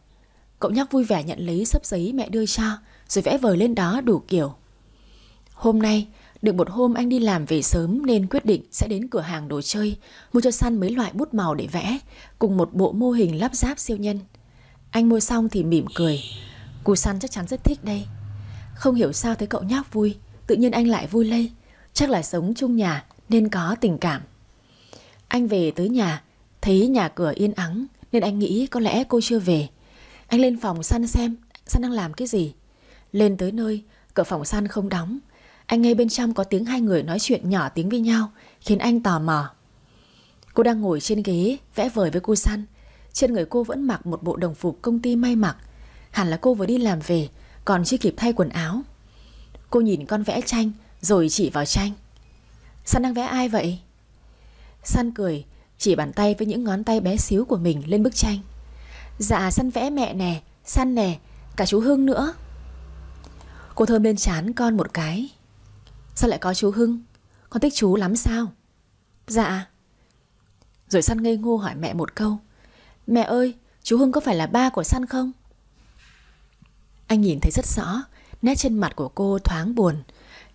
Cậu nhóc vui vẻ nhận lấy sấp giấy mẹ đưa cho rồi vẽ vời lên đó đủ kiểu. Hôm nay, được một hôm anh đi làm về sớm nên quyết định sẽ đến cửa hàng đồ chơi mua cho Săn mấy loại bút màu để vẽ cùng một bộ mô hình lắp ráp siêu nhân. Anh mua xong thì mỉm cười. Cú Săn chắc chắn rất thích đây. Không hiểu sao thấy cậu nhóc vui, tự nhiên anh lại vui lây. Chắc là sống chung nhà nên có tình cảm. Anh về tới nhà, thấy nhà cửa yên ắng nên anh nghĩ có lẽ cô chưa về. Anh lên phòng săn xem săn đang làm cái gì. Lên tới nơi, cửa phòng săn không đóng. Anh nghe bên trong có tiếng hai người nói chuyện nhỏ tiếng với nhau khiến anh tò mò. Cô đang ngồi trên ghế vẽ vời với cô săn. Trên người cô vẫn mặc một bộ đồng phục công ty may mặc. Hẳn là cô vừa đi làm về còn chưa kịp thay quần áo. Cô nhìn con vẽ tranh rồi chỉ vào tranh Săn đang vẽ ai vậy? Săn cười Chỉ bàn tay với những ngón tay bé xíu của mình lên bức tranh Dạ săn vẽ mẹ nè Săn nè Cả chú Hưng nữa Cô thơm lên chán con một cái Sao lại có chú Hưng Con thích chú lắm sao Dạ Rồi săn ngây ngô hỏi mẹ một câu Mẹ ơi chú Hưng có phải là ba của săn không Anh nhìn thấy rất rõ Nét trên mặt của cô thoáng buồn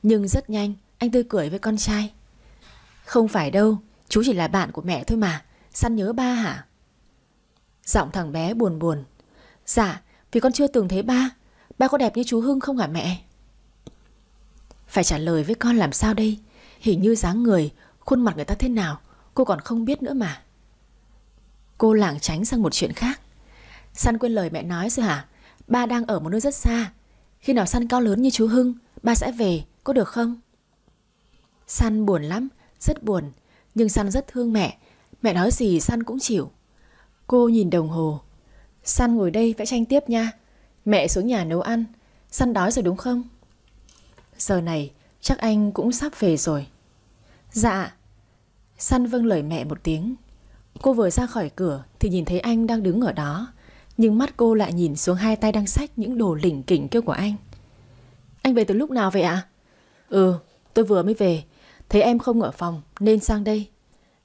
nhưng rất nhanh anh tươi cười với con trai Không phải đâu Chú chỉ là bạn của mẹ thôi mà Săn nhớ ba hả Giọng thằng bé buồn buồn Dạ vì con chưa từng thấy ba Ba có đẹp như chú Hưng không hả mẹ Phải trả lời với con làm sao đây Hình như dáng người Khuôn mặt người ta thế nào Cô còn không biết nữa mà Cô lảng tránh sang một chuyện khác Săn quên lời mẹ nói rồi hả Ba đang ở một nơi rất xa Khi nào săn cao lớn như chú Hưng Ba sẽ về có được không? San buồn lắm, rất buồn, nhưng San rất thương mẹ. Mẹ nói gì San cũng chịu. Cô nhìn đồng hồ. San ngồi đây vẽ tranh tiếp nha. Mẹ xuống nhà nấu ăn. San đói rồi đúng không? Giờ này chắc anh cũng sắp về rồi. Dạ. San vâng lời mẹ một tiếng. Cô vừa ra khỏi cửa thì nhìn thấy anh đang đứng ở đó. Nhưng mắt cô lại nhìn xuống hai tay đang sách những đồ lỉnh kỉnh kêu của anh. Anh về từ lúc nào vậy ạ? À? Ừ, tôi vừa mới về. Thấy em không ở phòng nên sang đây.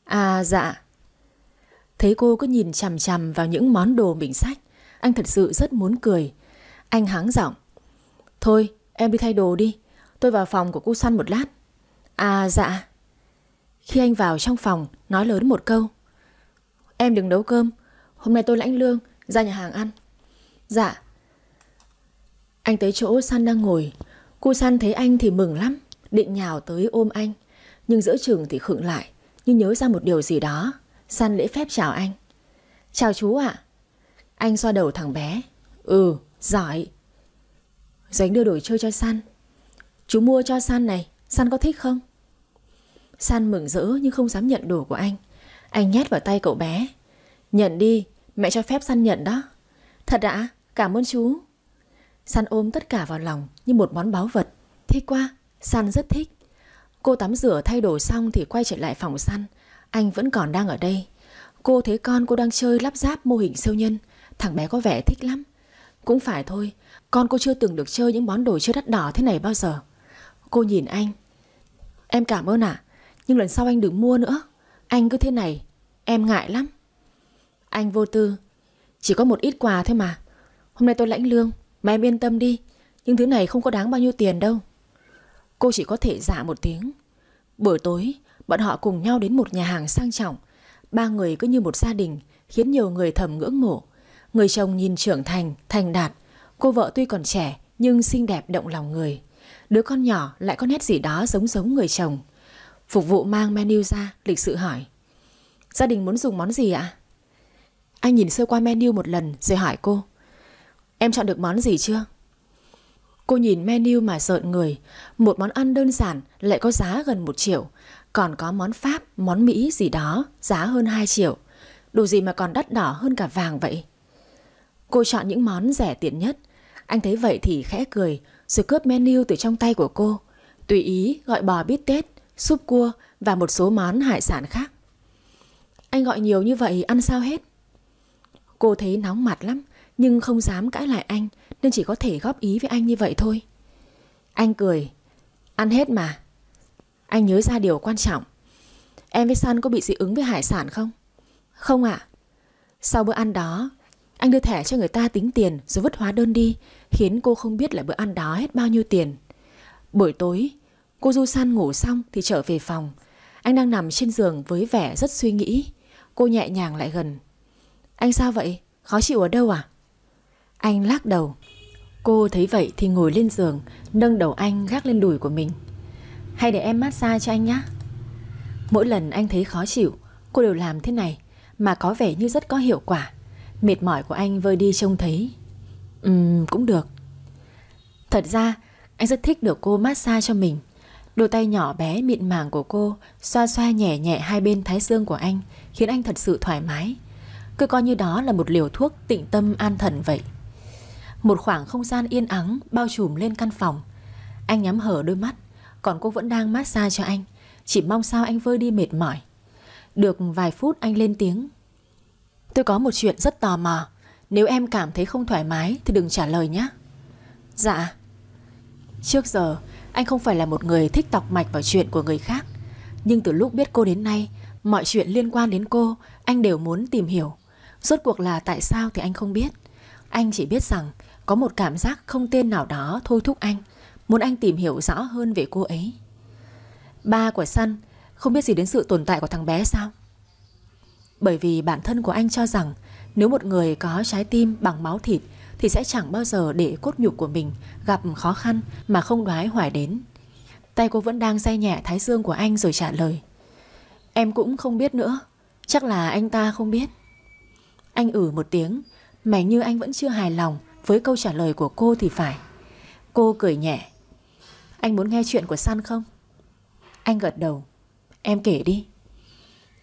À dạ. Thấy cô cứ nhìn chằm chằm vào những món đồ mình sách. Anh thật sự rất muốn cười. Anh háng giọng. Thôi, em đi thay đồ đi. Tôi vào phòng của cô săn một lát. À dạ. Khi anh vào trong phòng, nói lớn một câu. Em đừng nấu cơm. Hôm nay tôi lãnh lương, ra nhà hàng ăn. Dạ. Anh tới chỗ San đang ngồi, Cô săn thấy anh thì mừng lắm, định nhào tới ôm anh. Nhưng giữa trường thì khựng lại, như nhớ ra một điều gì đó. Săn lễ phép chào anh. Chào chú ạ. Anh xoa đầu thằng bé. Ừ, giỏi. Doanh đưa đồ chơi cho San. Chú mua cho San này, San có thích không? San mừng rỡ nhưng không dám nhận đồ của anh. Anh nhét vào tay cậu bé. Nhận đi, mẹ cho phép San nhận đó. Thật ạ, à? cảm ơn chú. San ôm tất cả vào lòng như một món báu vật. Thích quá, San rất thích. Cô tắm rửa thay đổi xong thì quay trở lại phòng San. Anh vẫn còn đang ở đây. Cô thấy con cô đang chơi lắp ráp mô hình siêu nhân. Thằng bé có vẻ thích lắm. Cũng phải thôi, con cô chưa từng được chơi những món đồ chơi đắt đỏ thế này bao giờ. Cô nhìn anh. Em cảm ơn ạ, nhưng lần sau anh đừng mua nữa. Anh cứ thế này, em ngại lắm. Anh vô tư, chỉ có một ít quà thôi mà. Hôm nay tôi lãnh lương, mà em yên tâm đi, những thứ này không có đáng bao nhiêu tiền đâu. Cô chỉ có thể dạ một tiếng. Buổi tối, bọn họ cùng nhau đến một nhà hàng sang trọng. Ba người cứ như một gia đình, khiến nhiều người thầm ngưỡng mộ. Người chồng nhìn trưởng thành, thành đạt. Cô vợ tuy còn trẻ, nhưng xinh đẹp động lòng người. Đứa con nhỏ lại có nét gì đó giống giống người chồng. Phục vụ mang menu ra, lịch sự hỏi. Gia đình muốn dùng món gì ạ? Anh nhìn sơ qua menu một lần rồi hỏi cô. Em chọn được món gì chưa? Cô nhìn menu mà sợn người Một món ăn đơn giản lại có giá gần 1 triệu Còn có món Pháp, món Mỹ gì đó Giá hơn 2 triệu Đồ gì mà còn đắt đỏ hơn cả vàng vậy Cô chọn những món rẻ tiện nhất Anh thấy vậy thì khẽ cười Rồi cướp menu từ trong tay của cô Tùy ý gọi bò bít tết Súp cua và một số món hải sản khác Anh gọi nhiều như vậy ăn sao hết Cô thấy nóng mặt lắm nhưng không dám cãi lại anh nên chỉ có thể góp ý với anh như vậy thôi. Anh cười, ăn hết mà. Anh nhớ ra điều quan trọng. Em với San có bị dị ứng với hải sản không? Không ạ. Sau bữa ăn đó, anh đưa thẻ cho người ta tính tiền rồi vứt hóa đơn đi, khiến cô không biết là bữa ăn đó hết bao nhiêu tiền. Buổi tối, cô Du San ngủ xong thì trở về phòng. Anh đang nằm trên giường với vẻ rất suy nghĩ. Cô nhẹ nhàng lại gần. Anh sao vậy? Khó chịu ở đâu à? Anh lắc đầu Cô thấy vậy thì ngồi lên giường Nâng đầu anh gác lên đùi của mình Hay để em massage cho anh nhé Mỗi lần anh thấy khó chịu Cô đều làm thế này Mà có vẻ như rất có hiệu quả Mệt mỏi của anh vơi đi trông thấy Ừm cũng được Thật ra anh rất thích được cô massage cho mình Đôi tay nhỏ bé mịn màng của cô Xoa xoa nhẹ nhẹ hai bên thái dương của anh Khiến anh thật sự thoải mái Cứ coi như đó là một liều thuốc tịnh tâm an thần vậy một khoảng không gian yên ắng bao trùm lên căn phòng. Anh nhắm hở đôi mắt, còn cô vẫn đang massage cho anh. Chỉ mong sao anh vơi đi mệt mỏi. Được vài phút anh lên tiếng. Tôi có một chuyện rất tò mò. Nếu em cảm thấy không thoải mái thì đừng trả lời nhé. Dạ. Trước giờ, anh không phải là một người thích tọc mạch vào chuyện của người khác. Nhưng từ lúc biết cô đến nay, mọi chuyện liên quan đến cô, anh đều muốn tìm hiểu. Rốt cuộc là tại sao thì anh không biết. Anh chỉ biết rằng có một cảm giác không tên nào đó thôi thúc anh Muốn anh tìm hiểu rõ hơn về cô ấy Ba của săn không biết gì đến sự tồn tại của thằng bé sao Bởi vì bản thân của anh cho rằng Nếu một người có trái tim bằng máu thịt Thì sẽ chẳng bao giờ để cốt nhục của mình Gặp khó khăn mà không đoái hoài đến Tay cô vẫn đang say nhẹ thái dương của anh rồi trả lời Em cũng không biết nữa Chắc là anh ta không biết Anh ử ừ một tiếng Mày như anh vẫn chưa hài lòng với câu trả lời của cô thì phải Cô cười nhẹ Anh muốn nghe chuyện của San không? Anh gật đầu Em kể đi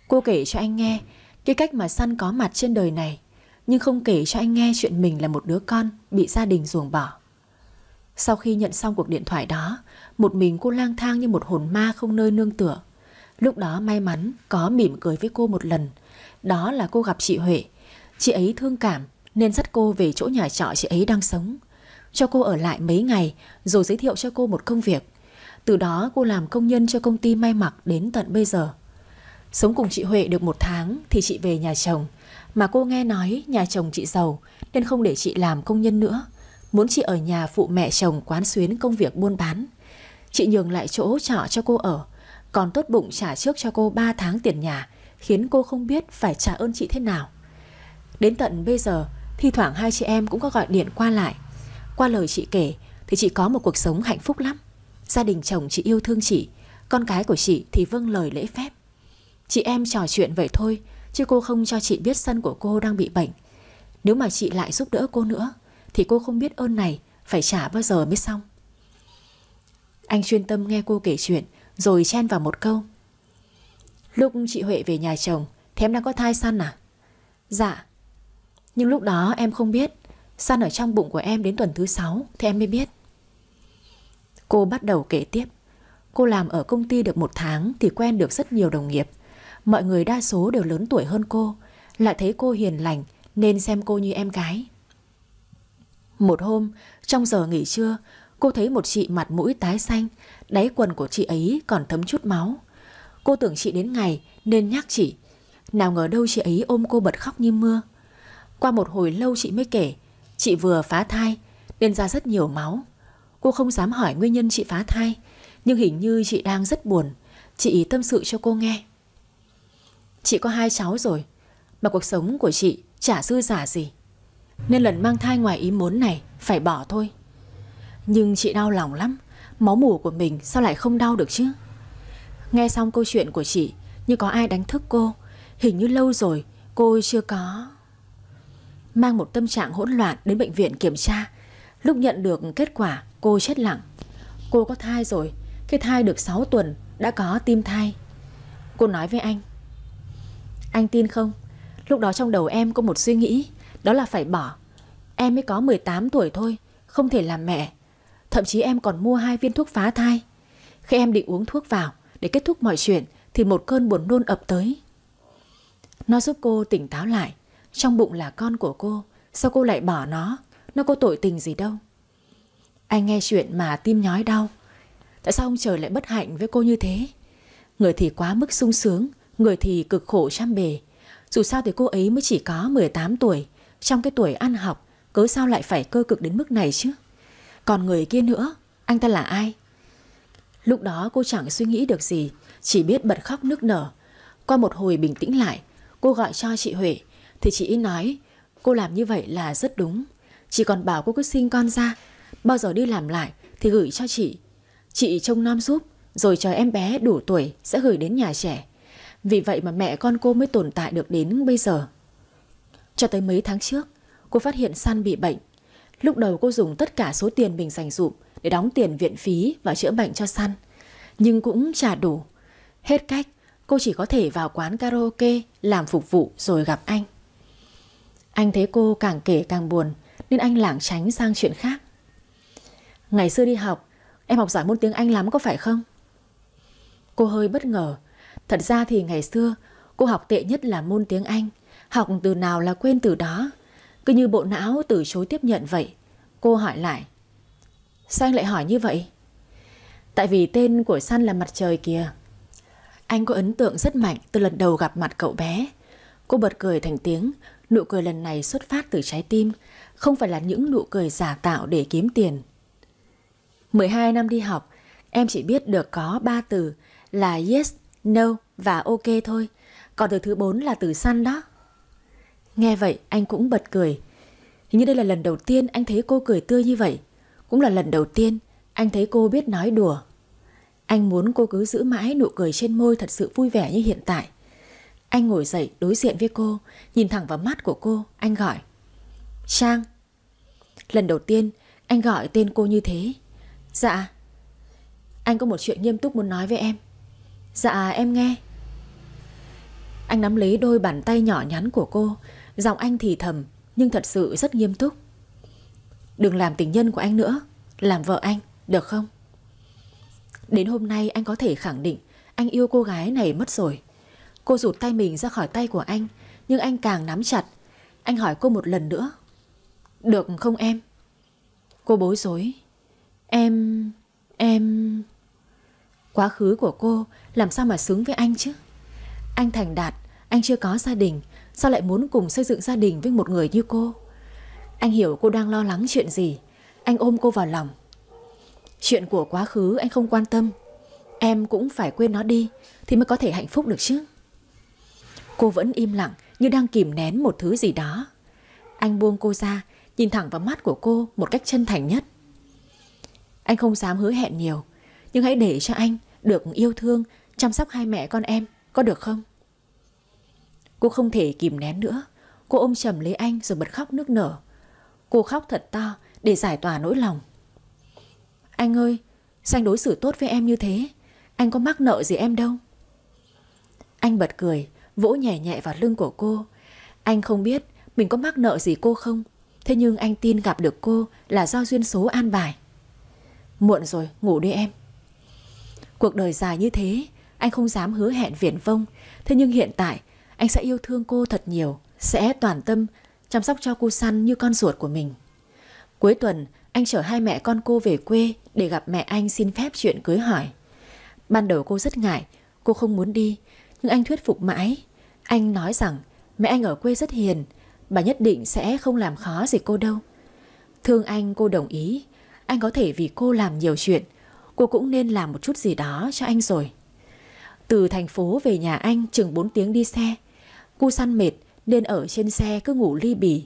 Cô kể cho anh nghe Cái cách mà San có mặt trên đời này Nhưng không kể cho anh nghe chuyện mình là một đứa con Bị gia đình ruồng bỏ Sau khi nhận xong cuộc điện thoại đó Một mình cô lang thang như một hồn ma không nơi nương tựa Lúc đó may mắn có mỉm cười với cô một lần Đó là cô gặp chị Huệ Chị ấy thương cảm nên dắt cô về chỗ nhà trọ chị ấy đang sống Cho cô ở lại mấy ngày Rồi giới thiệu cho cô một công việc Từ đó cô làm công nhân cho công ty may mặc đến tận bây giờ Sống cùng chị Huệ được một tháng Thì chị về nhà chồng Mà cô nghe nói nhà chồng chị giàu Nên không để chị làm công nhân nữa Muốn chị ở nhà phụ mẹ chồng quán xuyến công việc buôn bán Chị nhường lại chỗ trọ cho cô ở Còn tốt bụng trả trước cho cô 3 tháng tiền nhà Khiến cô không biết phải trả ơn chị thế nào Đến tận bây giờ Thi thoảng hai chị em cũng có gọi điện qua lại. Qua lời chị kể thì chị có một cuộc sống hạnh phúc lắm. Gia đình chồng chị yêu thương chị, con cái của chị thì vâng lời lễ phép. Chị em trò chuyện vậy thôi, chứ cô không cho chị biết sân của cô đang bị bệnh. Nếu mà chị lại giúp đỡ cô nữa, thì cô không biết ơn này phải trả bao giờ mới xong. Anh chuyên tâm nghe cô kể chuyện, rồi chen vào một câu. Lúc chị Huệ về nhà chồng, thì em đang có thai săn à? Dạ, nhưng lúc đó em không biết San ở trong bụng của em đến tuần thứ 6 Thì em mới biết Cô bắt đầu kể tiếp Cô làm ở công ty được một tháng Thì quen được rất nhiều đồng nghiệp Mọi người đa số đều lớn tuổi hơn cô Lại thấy cô hiền lành Nên xem cô như em gái Một hôm Trong giờ nghỉ trưa Cô thấy một chị mặt mũi tái xanh Đáy quần của chị ấy còn thấm chút máu Cô tưởng chị đến ngày Nên nhắc chị Nào ngờ đâu chị ấy ôm cô bật khóc như mưa qua một hồi lâu chị mới kể Chị vừa phá thai Nên ra rất nhiều máu Cô không dám hỏi nguyên nhân chị phá thai Nhưng hình như chị đang rất buồn Chị tâm sự cho cô nghe Chị có hai cháu rồi Mà cuộc sống của chị chả dư giả gì Nên lần mang thai ngoài ý muốn này Phải bỏ thôi Nhưng chị đau lòng lắm Máu mủ của mình sao lại không đau được chứ Nghe xong câu chuyện của chị Như có ai đánh thức cô Hình như lâu rồi cô chưa có mang một tâm trạng hỗn loạn đến bệnh viện kiểm tra. Lúc nhận được kết quả, cô chết lặng. Cô có thai rồi, cái thai được 6 tuần, đã có tim thai. Cô nói với anh. Anh tin không? Lúc đó trong đầu em có một suy nghĩ, đó là phải bỏ. Em mới có 18 tuổi thôi, không thể làm mẹ. Thậm chí em còn mua hai viên thuốc phá thai. Khi em định uống thuốc vào để kết thúc mọi chuyện thì một cơn buồn nôn ập tới. Nó giúp cô tỉnh táo lại, trong bụng là con của cô Sao cô lại bỏ nó Nó có tội tình gì đâu Anh nghe chuyện mà tim nhói đau Tại sao ông trời lại bất hạnh với cô như thế Người thì quá mức sung sướng Người thì cực khổ trăm bề Dù sao thì cô ấy mới chỉ có 18 tuổi Trong cái tuổi ăn học Cớ sao lại phải cơ cực đến mức này chứ Còn người kia nữa Anh ta là ai Lúc đó cô chẳng suy nghĩ được gì Chỉ biết bật khóc nước nở Qua một hồi bình tĩnh lại Cô gọi cho chị Huệ thì chị ý nói cô làm như vậy là rất đúng. Chị còn bảo cô cứ sinh con ra, bao giờ đi làm lại thì gửi cho chị. Chị trông nom giúp, rồi chờ em bé đủ tuổi sẽ gửi đến nhà trẻ. Vì vậy mà mẹ con cô mới tồn tại được đến bây giờ. Cho tới mấy tháng trước, cô phát hiện San bị bệnh. Lúc đầu cô dùng tất cả số tiền mình dành dụm để đóng tiền viện phí và chữa bệnh cho San. Nhưng cũng trả đủ. Hết cách, cô chỉ có thể vào quán karaoke làm phục vụ rồi gặp anh. Anh thấy cô càng kể càng buồn nên anh lảng tránh sang chuyện khác. Ngày xưa đi học, em học giỏi môn tiếng Anh lắm có phải không? Cô hơi bất ngờ. Thật ra thì ngày xưa cô học tệ nhất là môn tiếng Anh. Học từ nào là quên từ đó. Cứ như bộ não từ chối tiếp nhận vậy. Cô hỏi lại. Sao anh lại hỏi như vậy? Tại vì tên của Săn là mặt trời kìa. Anh có ấn tượng rất mạnh từ lần đầu gặp mặt cậu bé. Cô bật cười thành tiếng Nụ cười lần này xuất phát từ trái tim, không phải là những nụ cười giả tạo để kiếm tiền. 12 năm đi học, em chỉ biết được có 3 từ là yes, no và ok thôi, còn từ thứ 4 là từ săn đó. Nghe vậy anh cũng bật cười. Hình như đây là lần đầu tiên anh thấy cô cười tươi như vậy, cũng là lần đầu tiên anh thấy cô biết nói đùa. Anh muốn cô cứ giữ mãi nụ cười trên môi thật sự vui vẻ như hiện tại. Anh ngồi dậy đối diện với cô, nhìn thẳng vào mắt của cô, anh gọi. Trang. Lần đầu tiên, anh gọi tên cô như thế. Dạ. Anh có một chuyện nghiêm túc muốn nói với em. Dạ, em nghe. Anh nắm lấy đôi bàn tay nhỏ nhắn của cô, giọng anh thì thầm, nhưng thật sự rất nghiêm túc. Đừng làm tình nhân của anh nữa, làm vợ anh, được không? Đến hôm nay anh có thể khẳng định anh yêu cô gái này mất rồi. Cô rụt tay mình ra khỏi tay của anh Nhưng anh càng nắm chặt Anh hỏi cô một lần nữa Được không em? Cô bối rối Em... em... Quá khứ của cô làm sao mà xứng với anh chứ? Anh thành đạt, anh chưa có gia đình Sao lại muốn cùng xây dựng gia đình với một người như cô? Anh hiểu cô đang lo lắng chuyện gì Anh ôm cô vào lòng Chuyện của quá khứ anh không quan tâm Em cũng phải quên nó đi Thì mới có thể hạnh phúc được chứ Cô vẫn im lặng như đang kìm nén một thứ gì đó. Anh buông cô ra, nhìn thẳng vào mắt của cô một cách chân thành nhất. Anh không dám hứa hẹn nhiều, nhưng hãy để cho anh được yêu thương, chăm sóc hai mẹ con em, có được không? Cô không thể kìm nén nữa, cô ôm chầm lấy anh rồi bật khóc nước nở. Cô khóc thật to để giải tỏa nỗi lòng. Anh ơi, sao đối xử tốt với em như thế? Anh có mắc nợ gì em đâu? Anh bật cười, vỗ nhẹ nhẹ vào lưng của cô. Anh không biết mình có mắc nợ gì cô không, thế nhưng anh tin gặp được cô là do duyên số an bài. Muộn rồi, ngủ đi em. Cuộc đời dài như thế, anh không dám hứa hẹn viễn vông, thế nhưng hiện tại anh sẽ yêu thương cô thật nhiều, sẽ toàn tâm chăm sóc cho cô săn như con ruột của mình. Cuối tuần, anh chở hai mẹ con cô về quê để gặp mẹ anh xin phép chuyện cưới hỏi. Ban đầu cô rất ngại, cô không muốn đi, nhưng anh thuyết phục mãi anh nói rằng mẹ anh ở quê rất hiền, bà nhất định sẽ không làm khó gì cô đâu. Thương anh cô đồng ý, anh có thể vì cô làm nhiều chuyện, cô cũng nên làm một chút gì đó cho anh rồi. Từ thành phố về nhà anh chừng 4 tiếng đi xe, cu săn mệt nên ở trên xe cứ ngủ ly bì.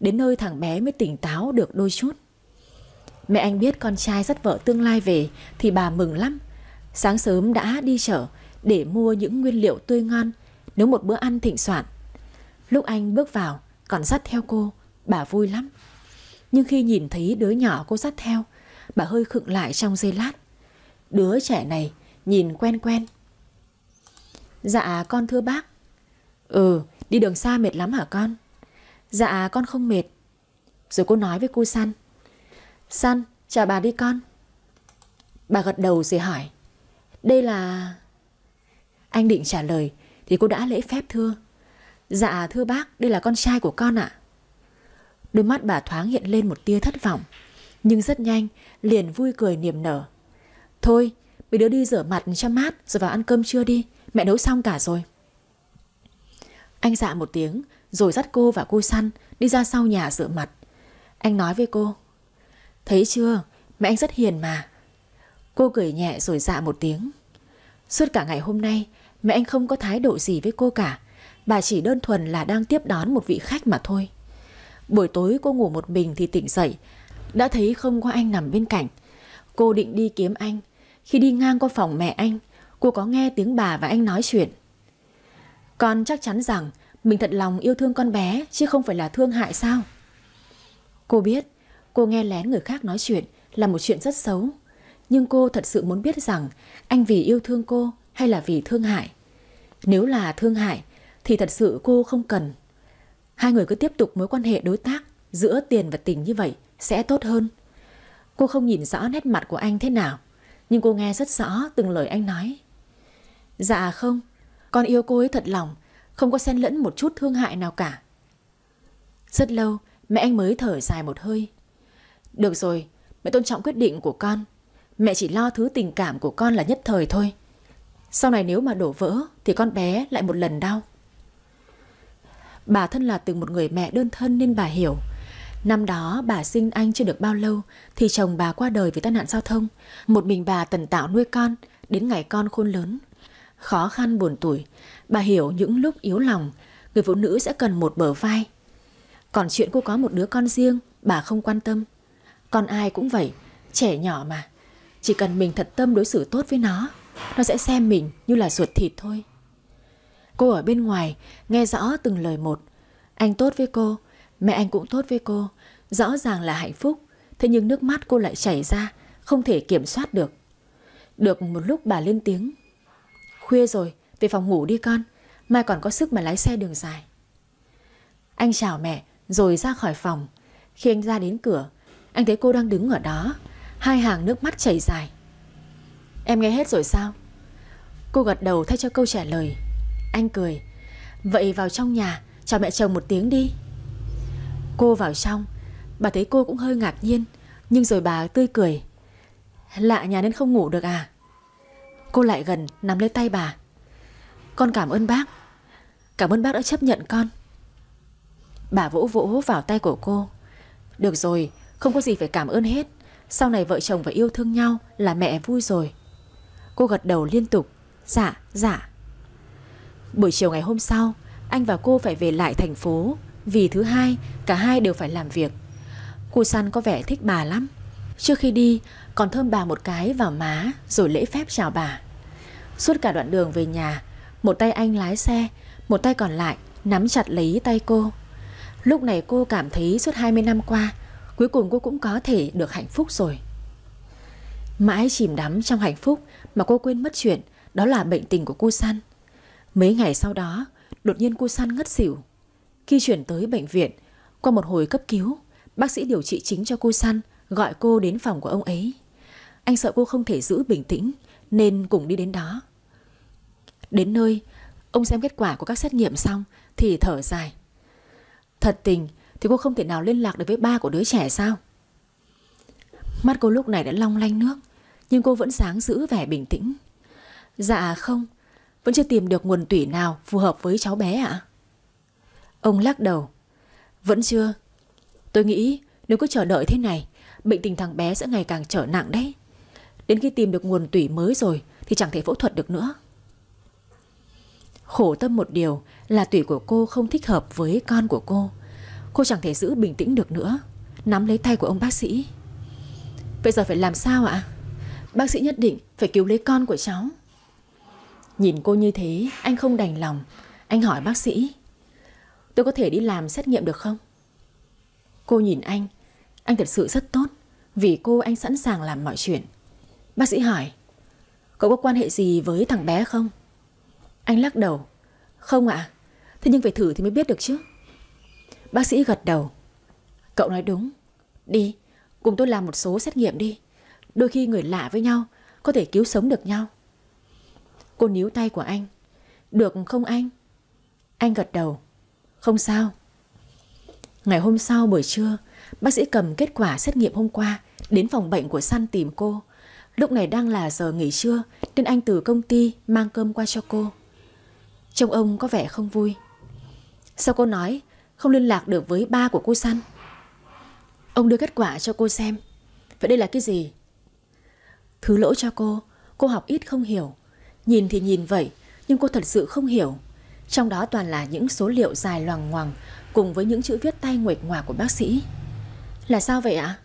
Đến nơi thằng bé mới tỉnh táo được đôi chút. Mẹ anh biết con trai dắt vợ tương lai về thì bà mừng lắm. Sáng sớm đã đi chợ để mua những nguyên liệu tươi ngon nấu một bữa ăn thịnh soạn. Lúc anh bước vào, còn dắt theo cô, bà vui lắm. Nhưng khi nhìn thấy đứa nhỏ cô dắt theo, bà hơi khựng lại trong giây lát. Đứa trẻ này nhìn quen quen. Dạ con thưa bác. Ừ, đi đường xa mệt lắm hả con? Dạ con không mệt. Rồi cô nói với cô San. San, chào bà đi con. Bà gật đầu rồi hỏi. Đây là... Anh định trả lời thì cô đã lễ phép thưa Dạ thưa bác đây là con trai của con ạ Đôi mắt bà thoáng hiện lên một tia thất vọng Nhưng rất nhanh liền vui cười niềm nở Thôi mấy đứa đi rửa mặt cho mát Rồi vào ăn cơm trưa đi Mẹ nấu xong cả rồi Anh dạ một tiếng Rồi dắt cô và cô săn đi ra sau nhà rửa mặt Anh nói với cô Thấy chưa mẹ anh rất hiền mà Cô cười nhẹ rồi dạ một tiếng Suốt cả ngày hôm nay mẹ anh không có thái độ gì với cô cả. Bà chỉ đơn thuần là đang tiếp đón một vị khách mà thôi. Buổi tối cô ngủ một mình thì tỉnh dậy, đã thấy không có anh nằm bên cạnh. Cô định đi kiếm anh. Khi đi ngang qua phòng mẹ anh, cô có nghe tiếng bà và anh nói chuyện. Con chắc chắn rằng mình thật lòng yêu thương con bé chứ không phải là thương hại sao? Cô biết, cô nghe lén người khác nói chuyện là một chuyện rất xấu. Nhưng cô thật sự muốn biết rằng anh vì yêu thương cô hay là vì thương hại. Nếu là Thương hại thì thật sự cô không cần. Hai người cứ tiếp tục mối quan hệ đối tác giữa tiền và tình như vậy sẽ tốt hơn. Cô không nhìn rõ nét mặt của anh thế nào, nhưng cô nghe rất rõ từng lời anh nói. Dạ không, con yêu cô ấy thật lòng, không có xen lẫn một chút thương hại nào cả. Rất lâu, mẹ anh mới thở dài một hơi. Được rồi, mẹ tôn trọng quyết định của con. Mẹ chỉ lo thứ tình cảm của con là nhất thời thôi. Sau này nếu mà đổ vỡ thì con bé lại một lần đau. Bà thân là từ một người mẹ đơn thân nên bà hiểu. Năm đó bà sinh anh chưa được bao lâu thì chồng bà qua đời vì tai nạn giao thông. Một mình bà tần tạo nuôi con đến ngày con khôn lớn. Khó khăn buồn tuổi, bà hiểu những lúc yếu lòng người phụ nữ sẽ cần một bờ vai. Còn chuyện cô có một đứa con riêng bà không quan tâm. Con ai cũng vậy, trẻ nhỏ mà. Chỉ cần mình thật tâm đối xử tốt với nó nó sẽ xem mình như là ruột thịt thôi Cô ở bên ngoài Nghe rõ từng lời một Anh tốt với cô Mẹ anh cũng tốt với cô Rõ ràng là hạnh phúc Thế nhưng nước mắt cô lại chảy ra Không thể kiểm soát được Được một lúc bà lên tiếng Khuya rồi về phòng ngủ đi con Mai còn có sức mà lái xe đường dài Anh chào mẹ Rồi ra khỏi phòng Khi anh ra đến cửa Anh thấy cô đang đứng ở đó Hai hàng nước mắt chảy dài Em nghe hết rồi sao Cô gật đầu thay cho câu trả lời Anh cười Vậy vào trong nhà Chào mẹ chồng một tiếng đi Cô vào trong Bà thấy cô cũng hơi ngạc nhiên Nhưng rồi bà tươi cười Lạ nhà nên không ngủ được à Cô lại gần nắm lấy tay bà Con cảm ơn bác Cảm ơn bác đã chấp nhận con Bà vỗ vỗ vào tay của cô Được rồi Không có gì phải cảm ơn hết Sau này vợ chồng phải yêu thương nhau Là mẹ vui rồi Cô gật đầu liên tục Dạ, dạ Buổi chiều ngày hôm sau Anh và cô phải về lại thành phố Vì thứ hai, cả hai đều phải làm việc Cô San có vẻ thích bà lắm Trước khi đi, còn thơm bà một cái vào má Rồi lễ phép chào bà Suốt cả đoạn đường về nhà Một tay anh lái xe Một tay còn lại nắm chặt lấy tay cô Lúc này cô cảm thấy suốt 20 năm qua Cuối cùng cô cũng có thể được hạnh phúc rồi Mãi chìm đắm trong hạnh phúc mà cô quên mất chuyện đó là bệnh tình của cô San. Mấy ngày sau đó, đột nhiên cô San ngất xỉu. Khi chuyển tới bệnh viện, qua một hồi cấp cứu, bác sĩ điều trị chính cho cô San gọi cô đến phòng của ông ấy. Anh sợ cô không thể giữ bình tĩnh nên cùng đi đến đó. Đến nơi, ông xem kết quả của các xét nghiệm xong thì thở dài. Thật tình thì cô không thể nào liên lạc được với ba của đứa trẻ sao? Mắt cô lúc này đã long lanh nước Nhưng cô vẫn sáng giữ vẻ bình tĩnh Dạ không Vẫn chưa tìm được nguồn tủy nào phù hợp với cháu bé ạ Ông lắc đầu Vẫn chưa Tôi nghĩ nếu cứ chờ đợi thế này Bệnh tình thằng bé sẽ ngày càng trở nặng đấy Đến khi tìm được nguồn tủy mới rồi Thì chẳng thể phẫu thuật được nữa Khổ tâm một điều là tủy của cô không thích hợp với con của cô Cô chẳng thể giữ bình tĩnh được nữa Nắm lấy tay của ông bác sĩ Bây giờ phải làm sao ạ? Bác sĩ nhất định phải cứu lấy con của cháu. Nhìn cô như thế, anh không đành lòng. Anh hỏi bác sĩ. Tôi có thể đi làm xét nghiệm được không? Cô nhìn anh. Anh thật sự rất tốt. Vì cô anh sẵn sàng làm mọi chuyện. Bác sĩ hỏi. Cậu có quan hệ gì với thằng bé không? Anh lắc đầu. Không ạ. thế nhưng phải thử thì mới biết được chứ. Bác sĩ gật đầu. Cậu nói đúng. Đi, Cùng tôi làm một số xét nghiệm đi Đôi khi người lạ với nhau Có thể cứu sống được nhau Cô níu tay của anh Được không anh? Anh gật đầu Không sao Ngày hôm sau buổi trưa Bác sĩ cầm kết quả xét nghiệm hôm qua Đến phòng bệnh của Săn tìm cô Lúc này đang là giờ nghỉ trưa Nên anh từ công ty mang cơm qua cho cô Trông ông có vẻ không vui Sao cô nói Không liên lạc được với ba của cô Săn Ông đưa kết quả cho cô xem. Vậy đây là cái gì? Thứ lỗi cho cô, cô học ít không hiểu. Nhìn thì nhìn vậy, nhưng cô thật sự không hiểu. Trong đó toàn là những số liệu dài loằng ngoằng cùng với những chữ viết tay nguệch ngoạc của bác sĩ. Là sao vậy ạ?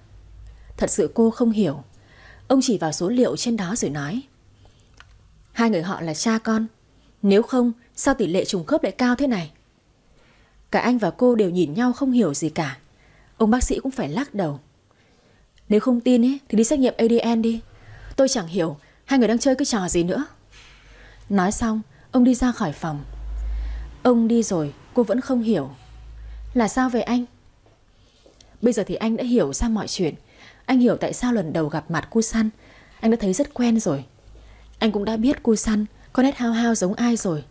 Thật sự cô không hiểu. Ông chỉ vào số liệu trên đó rồi nói. Hai người họ là cha con. Nếu không, sao tỷ lệ trùng khớp lại cao thế này? Cả anh và cô đều nhìn nhau không hiểu gì cả. Ông bác sĩ cũng phải lắc đầu Nếu không tin ấy, thì đi xét nghiệm ADN đi Tôi chẳng hiểu Hai người đang chơi cái trò gì nữa Nói xong ông đi ra khỏi phòng Ông đi rồi cô vẫn không hiểu Là sao về anh Bây giờ thì anh đã hiểu ra mọi chuyện Anh hiểu tại sao lần đầu gặp mặt cu săn Anh đã thấy rất quen rồi Anh cũng đã biết cu săn Có nét hao hao giống ai rồi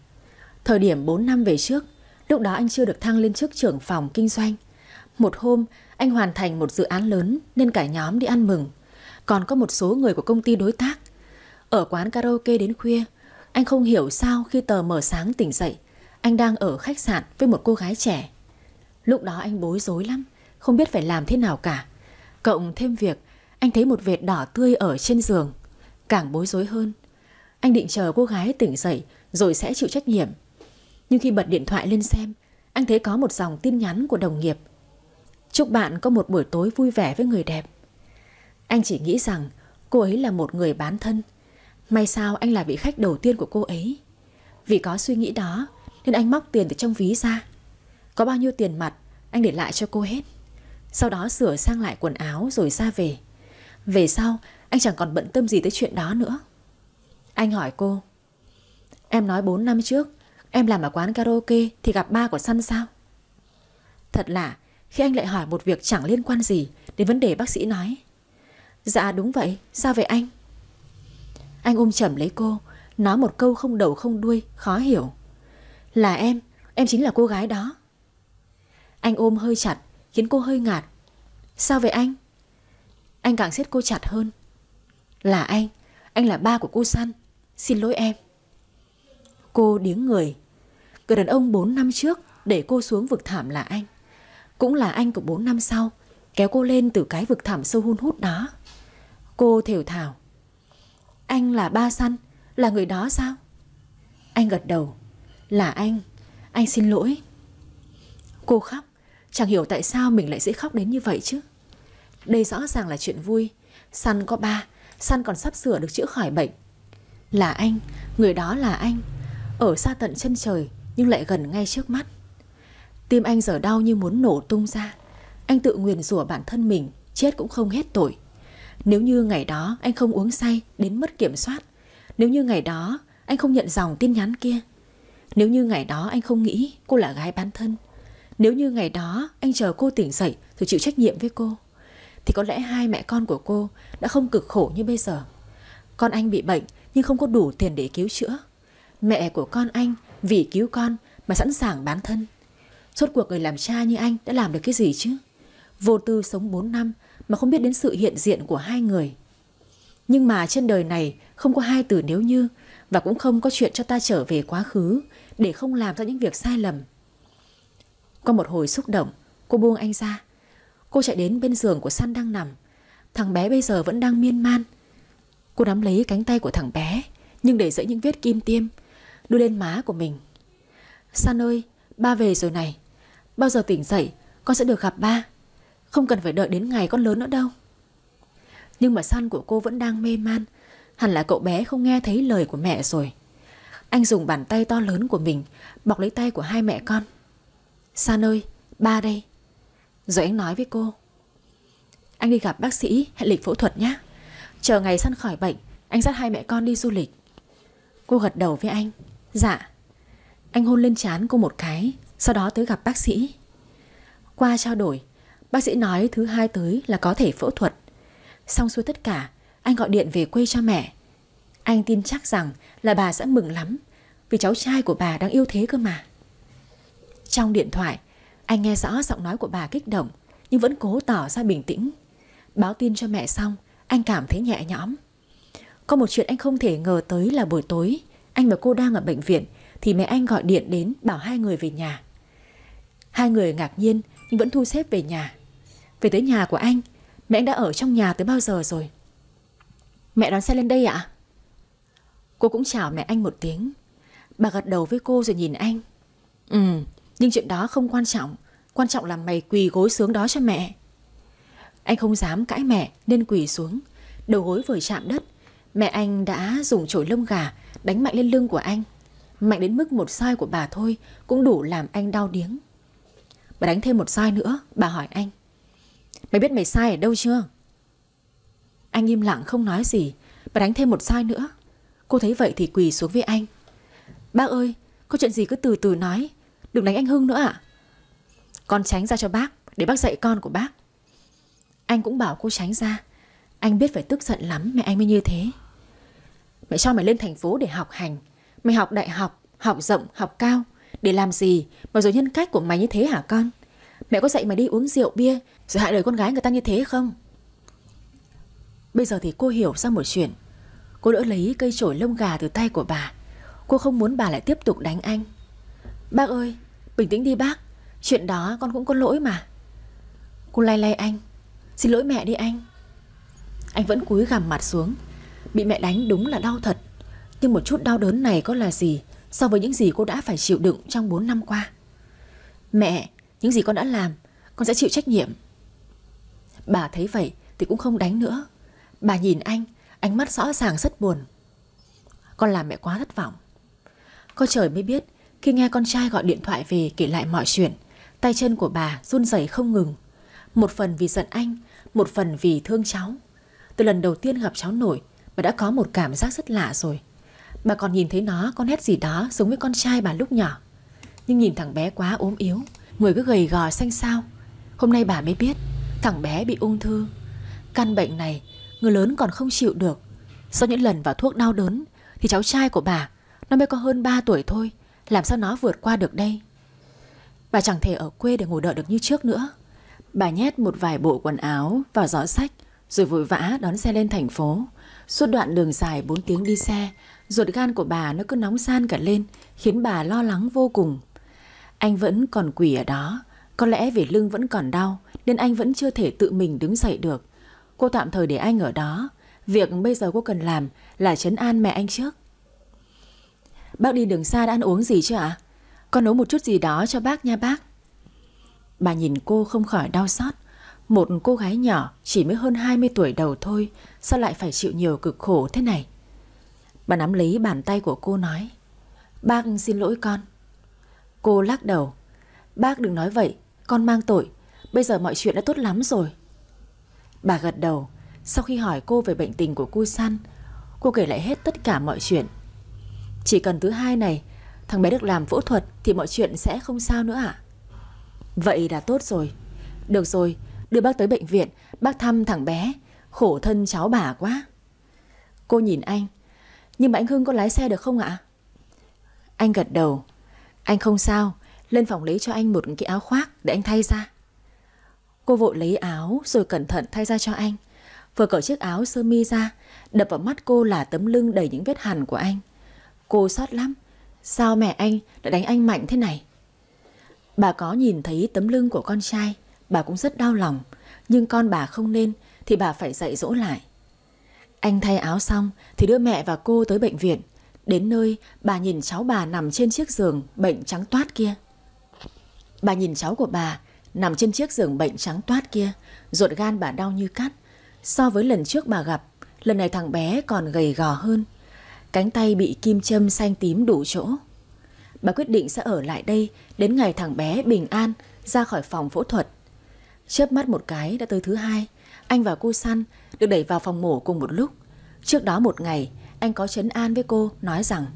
Thời điểm 4 năm về trước Lúc đó anh chưa được thăng lên chức trưởng phòng kinh doanh một hôm, anh hoàn thành một dự án lớn nên cả nhóm đi ăn mừng. Còn có một số người của công ty đối tác. Ở quán karaoke đến khuya, anh không hiểu sao khi tờ mở sáng tỉnh dậy, anh đang ở khách sạn với một cô gái trẻ. Lúc đó anh bối rối lắm, không biết phải làm thế nào cả. Cộng thêm việc, anh thấy một vệt đỏ tươi ở trên giường. Càng bối rối hơn, anh định chờ cô gái tỉnh dậy rồi sẽ chịu trách nhiệm. Nhưng khi bật điện thoại lên xem, anh thấy có một dòng tin nhắn của đồng nghiệp – Chúc bạn có một buổi tối vui vẻ với người đẹp. Anh chỉ nghĩ rằng cô ấy là một người bán thân. May sao anh là vị khách đầu tiên của cô ấy. Vì có suy nghĩ đó nên anh móc tiền từ trong ví ra. Có bao nhiêu tiền mặt anh để lại cho cô hết. Sau đó sửa sang lại quần áo rồi ra về. Về sau anh chẳng còn bận tâm gì tới chuyện đó nữa. Anh hỏi cô. Em nói 4 năm trước Em làm ở quán karaoke thì gặp ba của Săn sao? Thật lạ khi anh lại hỏi một việc chẳng liên quan gì Đến vấn đề bác sĩ nói Dạ đúng vậy, sao vậy anh? Anh ôm chầm lấy cô Nói một câu không đầu không đuôi, khó hiểu Là em, em chính là cô gái đó Anh ôm hơi chặt Khiến cô hơi ngạt Sao vậy anh? Anh càng siết cô chặt hơn Là anh, anh là ba của cô Săn Xin lỗi em Cô điếng người Người đàn ông 4 năm trước Để cô xuống vực thảm là anh cũng là anh của 4 năm sau Kéo cô lên từ cái vực thẳm sâu hun hút đó Cô thều thảo Anh là ba săn Là người đó sao Anh gật đầu Là anh Anh xin lỗi Cô khóc Chẳng hiểu tại sao mình lại dễ khóc đến như vậy chứ Đây rõ ràng là chuyện vui Săn có ba Săn còn sắp sửa được chữa khỏi bệnh Là anh Người đó là anh Ở xa tận chân trời Nhưng lại gần ngay trước mắt Tim anh giờ đau như muốn nổ tung ra. Anh tự nguyện rủa bản thân mình, chết cũng không hết tội. Nếu như ngày đó anh không uống say đến mất kiểm soát, nếu như ngày đó anh không nhận dòng tin nhắn kia, nếu như ngày đó anh không nghĩ cô là gái bán thân, nếu như ngày đó anh chờ cô tỉnh dậy rồi chịu trách nhiệm với cô, thì có lẽ hai mẹ con của cô đã không cực khổ như bây giờ. Con anh bị bệnh nhưng không có đủ tiền để cứu chữa. Mẹ của con anh vì cứu con mà sẵn sàng bán thân. Suốt cuộc người làm cha như anh đã làm được cái gì chứ? Vô tư sống 4 năm mà không biết đến sự hiện diện của hai người. Nhưng mà trên đời này không có hai từ nếu như và cũng không có chuyện cho ta trở về quá khứ để không làm ra những việc sai lầm. Có một hồi xúc động, cô buông anh ra. Cô chạy đến bên giường của San đang nằm. Thằng bé bây giờ vẫn đang miên man. Cô nắm lấy cánh tay của thằng bé nhưng để dẫy những vết kim tiêm đưa lên má của mình. San ơi, ba về rồi này. Bao giờ tỉnh dậy con sẽ được gặp ba Không cần phải đợi đến ngày con lớn nữa đâu Nhưng mà săn của cô vẫn đang mê man Hẳn là cậu bé không nghe thấy lời của mẹ rồi Anh dùng bàn tay to lớn của mình Bọc lấy tay của hai mẹ con San ơi ba đây Rồi anh nói với cô Anh đi gặp bác sĩ hẹn lịch phẫu thuật nhé Chờ ngày san khỏi bệnh Anh dắt hai mẹ con đi du lịch Cô gật đầu với anh Dạ Anh hôn lên trán cô một cái sau đó tới gặp bác sĩ. Qua trao đổi, bác sĩ nói thứ hai tới là có thể phẫu thuật. Xong xuôi tất cả, anh gọi điện về quê cho mẹ. Anh tin chắc rằng là bà sẽ mừng lắm vì cháu trai của bà đang yêu thế cơ mà. Trong điện thoại, anh nghe rõ giọng nói của bà kích động nhưng vẫn cố tỏ ra bình tĩnh. Báo tin cho mẹ xong, anh cảm thấy nhẹ nhõm. Có một chuyện anh không thể ngờ tới là buổi tối, anh và cô đang ở bệnh viện thì mẹ anh gọi điện đến bảo hai người về nhà. Hai người ngạc nhiên nhưng vẫn thu xếp về nhà. Về tới nhà của anh, mẹ anh đã ở trong nhà tới bao giờ rồi? Mẹ đón xe lên đây ạ? Cô cũng chào mẹ anh một tiếng. Bà gật đầu với cô rồi nhìn anh. Ừ, nhưng chuyện đó không quan trọng. Quan trọng là mày quỳ gối xuống đó cho mẹ. Anh không dám cãi mẹ nên quỳ xuống. Đầu gối vừa chạm đất, mẹ anh đã dùng chổi lông gà đánh mạnh lên lưng của anh. Mạnh đến mức một sai của bà thôi cũng đủ làm anh đau điếng. Bà đánh thêm một roi nữa Bà hỏi anh Mày biết mày sai ở đâu chưa Anh im lặng không nói gì Bà đánh thêm một roi nữa Cô thấy vậy thì quỳ xuống với anh Bác ơi có chuyện gì cứ từ từ nói Đừng đánh anh Hưng nữa ạ Con tránh ra cho bác Để bác dạy con của bác Anh cũng bảo cô tránh ra Anh biết phải tức giận lắm mẹ anh mới như thế Mẹ cho mày lên thành phố để học hành Mày học đại học, học rộng, học cao để làm gì mà rồi nhân cách của mày như thế hả con? Mẹ có dạy mày đi uống rượu bia rồi hại đời con gái người ta như thế không? Bây giờ thì cô hiểu ra một chuyện. Cô đỡ lấy cây chổi lông gà từ tay của bà. Cô không muốn bà lại tiếp tục đánh anh. Bác ơi, bình tĩnh đi bác. Chuyện đó con cũng có lỗi mà. Cô lay lay anh. Xin lỗi mẹ đi anh. Anh vẫn cúi gằm mặt xuống. Bị mẹ đánh đúng là đau thật. Nhưng một chút đau đớn này có là gì so với những gì cô đã phải chịu đựng trong 4 năm qua. Mẹ, những gì con đã làm, con sẽ chịu trách nhiệm. Bà thấy vậy thì cũng không đánh nữa. Bà nhìn anh, ánh mắt rõ ràng rất buồn. Con làm mẹ quá thất vọng. Có trời mới biết, khi nghe con trai gọi điện thoại về kể lại mọi chuyện, tay chân của bà run rẩy không ngừng. Một phần vì giận anh, một phần vì thương cháu. Từ lần đầu tiên gặp cháu nổi, bà đã có một cảm giác rất lạ rồi. Bà còn nhìn thấy nó con nét gì đó giống với con trai bà lúc nhỏ Nhưng nhìn thằng bé quá ốm yếu Người cứ gầy gò xanh xao Hôm nay bà mới biết Thằng bé bị ung thư Căn bệnh này người lớn còn không chịu được Sau những lần vào thuốc đau đớn Thì cháu trai của bà Nó mới có hơn 3 tuổi thôi Làm sao nó vượt qua được đây Bà chẳng thể ở quê để ngồi đợi được như trước nữa Bà nhét một vài bộ quần áo vào giỏ sách Rồi vội vã đón xe lên thành phố Suốt đoạn đường dài 4 tiếng đi xe ruột gan của bà nó cứ nóng san cả lên, khiến bà lo lắng vô cùng. Anh vẫn còn quỳ ở đó, có lẽ vì lưng vẫn còn đau nên anh vẫn chưa thể tự mình đứng dậy được. Cô tạm thời để anh ở đó, việc bây giờ cô cần làm là chấn an mẹ anh trước. Bác đi đường xa đã ăn uống gì chưa ạ? Con nấu một chút gì đó cho bác nha bác. Bà nhìn cô không khỏi đau xót. Một cô gái nhỏ chỉ mới hơn 20 tuổi đầu thôi, sao lại phải chịu nhiều cực khổ thế này? Bà nắm lấy bàn tay của cô nói Bác xin lỗi con Cô lắc đầu Bác đừng nói vậy, con mang tội Bây giờ mọi chuyện đã tốt lắm rồi Bà gật đầu Sau khi hỏi cô về bệnh tình của cu San Cô kể lại hết tất cả mọi chuyện Chỉ cần thứ hai này Thằng bé được làm phẫu thuật Thì mọi chuyện sẽ không sao nữa ạ Vậy đã tốt rồi Được rồi, đưa bác tới bệnh viện Bác thăm thằng bé Khổ thân cháu bà quá Cô nhìn anh nhưng mà anh Hưng có lái xe được không ạ? Anh gật đầu. Anh không sao, lên phòng lấy cho anh một cái áo khoác để anh thay ra. Cô vội lấy áo rồi cẩn thận thay ra cho anh. Vừa cởi chiếc áo sơ mi ra, đập vào mắt cô là tấm lưng đầy những vết hằn của anh. Cô xót lắm, sao mẹ anh lại đánh anh mạnh thế này? Bà có nhìn thấy tấm lưng của con trai, bà cũng rất đau lòng. Nhưng con bà không nên thì bà phải dạy dỗ lại. Anh thay áo xong thì đưa mẹ và cô tới bệnh viện. Đến nơi, bà nhìn cháu bà nằm trên chiếc giường bệnh trắng toát kia. Bà nhìn cháu của bà nằm trên chiếc giường bệnh trắng toát kia, ruột gan bà đau như cắt. So với lần trước bà gặp, lần này thằng bé còn gầy gò hơn. Cánh tay bị kim châm xanh tím đủ chỗ. Bà quyết định sẽ ở lại đây đến ngày thằng bé bình an ra khỏi phòng phẫu thuật. Chớp mắt một cái đã tới thứ hai, anh và cô săn được đẩy vào phòng mổ cùng một lúc. Trước đó một ngày, anh có chấn an với cô nói rằng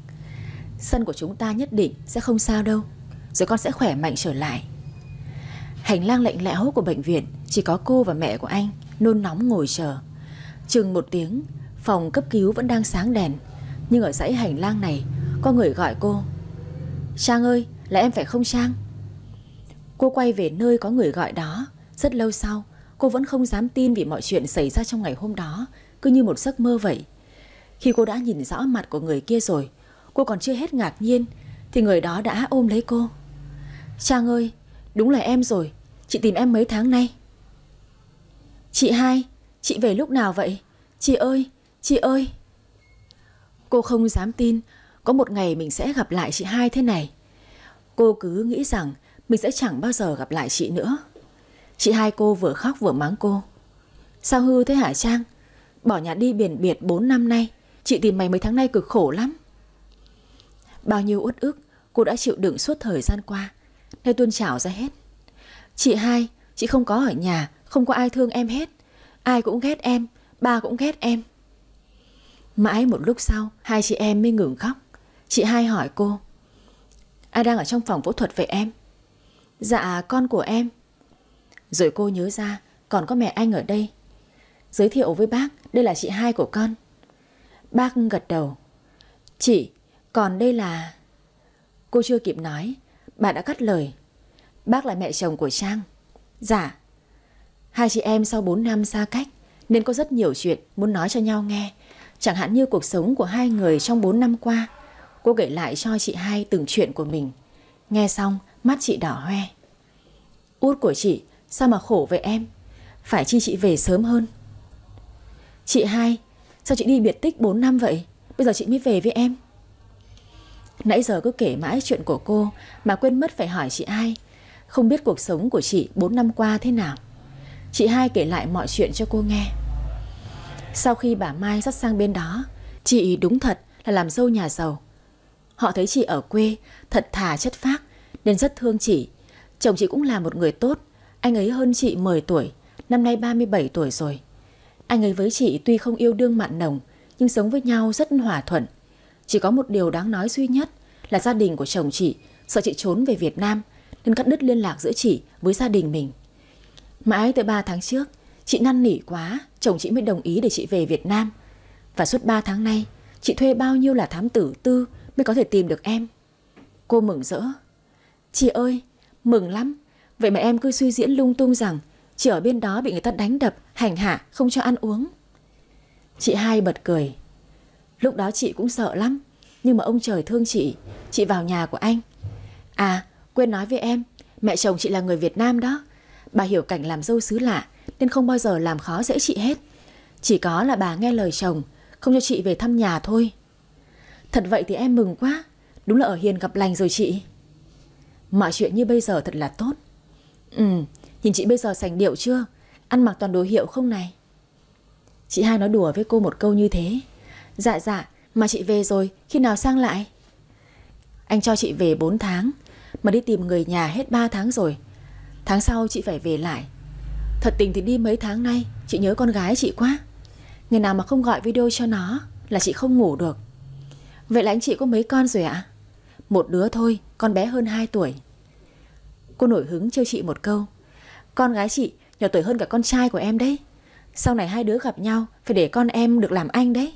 sân của chúng ta nhất định sẽ không sao đâu, rồi con sẽ khỏe mạnh trở lại. Hành lang lạnh lẽo của bệnh viện chỉ có cô và mẹ của anh nôn nóng ngồi chờ. Chừng một tiếng, phòng cấp cứu vẫn đang sáng đèn, nhưng ở dãy hành lang này có người gọi cô. Trang ơi, là em phải không Trang? Cô quay về nơi có người gọi đó, rất lâu sau Cô vẫn không dám tin vì mọi chuyện xảy ra trong ngày hôm đó, cứ như một giấc mơ vậy. Khi cô đã nhìn rõ mặt của người kia rồi, cô còn chưa hết ngạc nhiên, thì người đó đã ôm lấy cô. Trang ơi, đúng là em rồi, chị tìm em mấy tháng nay. Chị hai, chị về lúc nào vậy? Chị ơi, chị ơi. Cô không dám tin có một ngày mình sẽ gặp lại chị hai thế này. Cô cứ nghĩ rằng mình sẽ chẳng bao giờ gặp lại chị nữa. Chị hai cô vừa khóc vừa mắng cô Sao hư thế hả Trang Bỏ nhà đi biển biệt 4 năm nay Chị tìm mày mấy tháng nay cực khổ lắm Bao nhiêu uất ức Cô đã chịu đựng suốt thời gian qua Nay tuôn trào ra hết Chị hai, chị không có ở nhà Không có ai thương em hết Ai cũng ghét em, ba cũng ghét em Mãi một lúc sau Hai chị em mới ngừng khóc Chị hai hỏi cô Ai đang ở trong phòng phẫu thuật về em Dạ con của em rồi cô nhớ ra còn có mẹ anh ở đây. Giới thiệu với bác, đây là chị hai của con. Bác gật đầu. Chị, còn đây là... Cô chưa kịp nói, bà đã cắt lời. Bác là mẹ chồng của Trang. Dạ. Hai chị em sau 4 năm xa cách nên có rất nhiều chuyện muốn nói cho nhau nghe. Chẳng hạn như cuộc sống của hai người trong 4 năm qua. Cô kể lại cho chị hai từng chuyện của mình. Nghe xong, mắt chị đỏ hoe. Út của chị Sao mà khổ vậy em Phải chi chị về sớm hơn Chị hai Sao chị đi biệt tích 4 năm vậy Bây giờ chị mới về với em Nãy giờ cứ kể mãi chuyện của cô Mà quên mất phải hỏi chị hai Không biết cuộc sống của chị 4 năm qua thế nào Chị hai kể lại mọi chuyện cho cô nghe Sau khi bà Mai dắt sang bên đó Chị đúng thật là làm dâu nhà giàu Họ thấy chị ở quê Thật thà chất phác Nên rất thương chị Chồng chị cũng là một người tốt anh ấy hơn chị 10 tuổi, năm nay 37 tuổi rồi. Anh ấy với chị tuy không yêu đương mặn nồng, nhưng sống với nhau rất hòa thuận. Chỉ có một điều đáng nói duy nhất là gia đình của chồng chị sợ chị trốn về Việt Nam nên cắt đứt liên lạc giữa chị với gia đình mình. Mãi tới 3 tháng trước, chị năn nỉ quá, chồng chị mới đồng ý để chị về Việt Nam. Và suốt 3 tháng nay, chị thuê bao nhiêu là thám tử tư mới có thể tìm được em. Cô mừng rỡ. Chị ơi, mừng lắm, Vậy mà em cứ suy diễn lung tung rằng Chị ở bên đó bị người ta đánh đập, hành hạ, không cho ăn uống. Chị hai bật cười. Lúc đó chị cũng sợ lắm, nhưng mà ông trời thương chị, chị vào nhà của anh. À, quên nói với em, mẹ chồng chị là người Việt Nam đó. Bà hiểu cảnh làm dâu xứ lạ, nên không bao giờ làm khó dễ chị hết. Chỉ có là bà nghe lời chồng, không cho chị về thăm nhà thôi. Thật vậy thì em mừng quá, đúng là ở hiền gặp lành rồi chị. Mọi chuyện như bây giờ thật là tốt. Ừ, nhìn chị bây giờ sành điệu chưa? Ăn mặc toàn đồ hiệu không này? Chị hai nói đùa với cô một câu như thế. Dạ dạ, mà chị về rồi, khi nào sang lại? Anh cho chị về 4 tháng, mà đi tìm người nhà hết 3 tháng rồi. Tháng sau chị phải về lại. Thật tình thì đi mấy tháng nay, chị nhớ con gái chị quá. Ngày nào mà không gọi video cho nó là chị không ngủ được. Vậy là anh chị có mấy con rồi ạ? Một đứa thôi, con bé hơn 2 tuổi. Cô nổi hứng trêu chị một câu. Con gái chị nhỏ tuổi hơn cả con trai của em đấy. Sau này hai đứa gặp nhau phải để con em được làm anh đấy.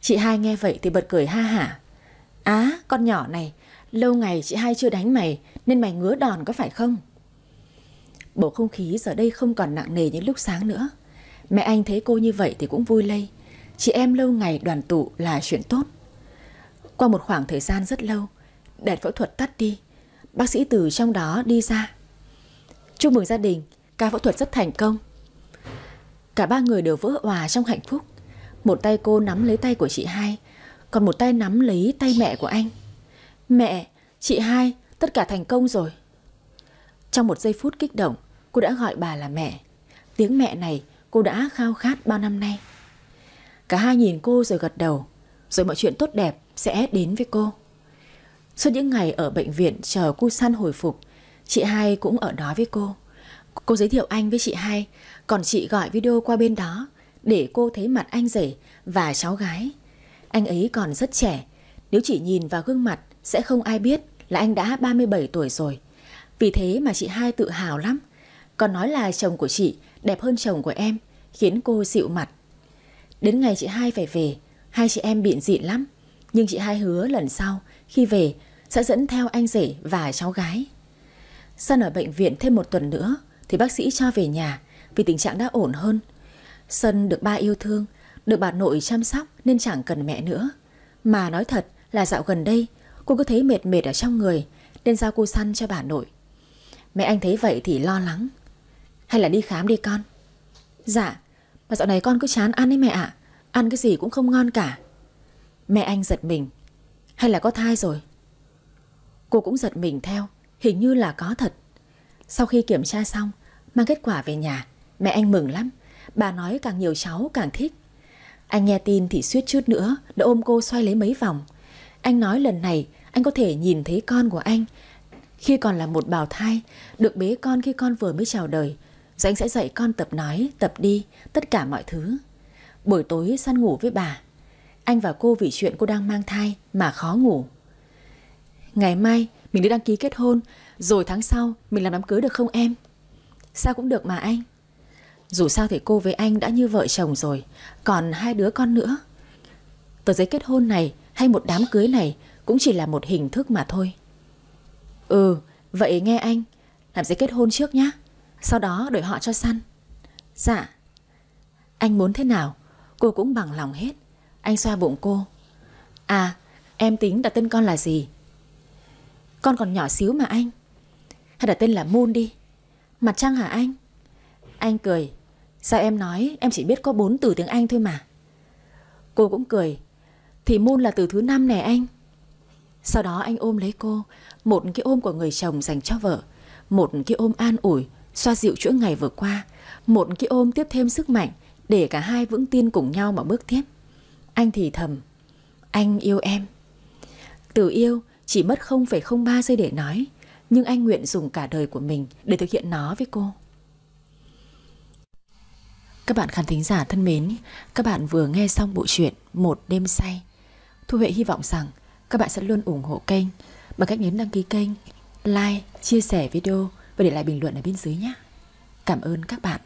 Chị hai nghe vậy thì bật cười ha hả. Á, con nhỏ này, lâu ngày chị hai chưa đánh mày nên mày ngứa đòn có phải không? Bầu không khí giờ đây không còn nặng nề như lúc sáng nữa. Mẹ anh thấy cô như vậy thì cũng vui lây. Chị em lâu ngày đoàn tụ là chuyện tốt. Qua một khoảng thời gian rất lâu, đèn phẫu thuật tắt đi Bác sĩ từ trong đó đi ra Chúc mừng gia đình Ca phẫu thuật rất thành công Cả ba người đều vỡ hòa trong hạnh phúc Một tay cô nắm lấy tay của chị hai Còn một tay nắm lấy tay mẹ của anh Mẹ, chị hai Tất cả thành công rồi Trong một giây phút kích động Cô đã gọi bà là mẹ Tiếng mẹ này cô đã khao khát bao năm nay Cả hai nhìn cô rồi gật đầu Rồi mọi chuyện tốt đẹp sẽ đến với cô Suốt những ngày ở bệnh viện chờ cu san hồi phục, chị hai cũng ở đó với cô. Cô giới thiệu anh với chị hai, còn chị gọi video qua bên đó để cô thấy mặt anh rể và cháu gái. Anh ấy còn rất trẻ, nếu chỉ nhìn vào gương mặt sẽ không ai biết là anh đã 37 tuổi rồi. Vì thế mà chị hai tự hào lắm, còn nói là chồng của chị đẹp hơn chồng của em, khiến cô dịu mặt. Đến ngày chị hai phải về, hai chị em bịn dịn lắm, nhưng chị hai hứa lần sau khi về sẽ dẫn theo anh rể và cháu gái. Sơn ở bệnh viện thêm một tuần nữa thì bác sĩ cho về nhà vì tình trạng đã ổn hơn. Sơn được ba yêu thương, được bà nội chăm sóc nên chẳng cần mẹ nữa. Mà nói thật là dạo gần đây cô cứ thấy mệt mệt ở trong người nên giao cô săn cho bà nội. Mẹ anh thấy vậy thì lo lắng. Hay là đi khám đi con. Dạ, mà dạo này con cứ chán ăn ấy mẹ ạ. Ăn cái gì cũng không ngon cả. Mẹ anh giật mình. Hay là có thai rồi? Cô cũng giật mình theo Hình như là có thật Sau khi kiểm tra xong Mang kết quả về nhà Mẹ anh mừng lắm Bà nói càng nhiều cháu càng thích Anh nghe tin thì suýt chút nữa Đã ôm cô xoay lấy mấy vòng Anh nói lần này anh có thể nhìn thấy con của anh Khi còn là một bào thai Được bế con khi con vừa mới chào đời Rồi anh sẽ dạy con tập nói, tập đi Tất cả mọi thứ Buổi tối săn ngủ với bà Anh và cô vì chuyện cô đang mang thai Mà khó ngủ ngày mai mình đi đăng ký kết hôn, rồi tháng sau mình làm đám cưới được không em? Sao cũng được mà anh. Dù sao thì cô với anh đã như vợ chồng rồi, còn hai đứa con nữa. Tờ giấy kết hôn này hay một đám cưới này cũng chỉ là một hình thức mà thôi. Ừ, vậy nghe anh, làm giấy kết hôn trước nhá. sau đó đợi họ cho săn. Dạ. Anh muốn thế nào, cô cũng bằng lòng hết. Anh xoa bụng cô. À, em tính đặt tên con là gì? Con còn nhỏ xíu mà anh Hay là tên là Moon đi Mặt trăng hả anh Anh cười Sao em nói em chỉ biết có 4 từ tiếng Anh thôi mà Cô cũng cười Thì Moon là từ thứ năm nè anh Sau đó anh ôm lấy cô Một cái ôm của người chồng dành cho vợ Một cái ôm an ủi Xoa dịu chuỗi ngày vừa qua Một cái ôm tiếp thêm sức mạnh Để cả hai vững tin cùng nhau mà bước tiếp Anh thì thầm Anh yêu em Từ yêu chỉ mất 0,03 giây để nói, nhưng anh nguyện dùng cả đời của mình để thực hiện nó với cô. Các bạn khán thính giả thân mến, các bạn vừa nghe xong bộ truyện Một đêm say. Thu Huệ hy vọng rằng các bạn sẽ luôn ủng hộ kênh bằng cách nhấn đăng ký kênh, like, chia sẻ video và để lại bình luận ở bên dưới nhé. Cảm ơn các bạn.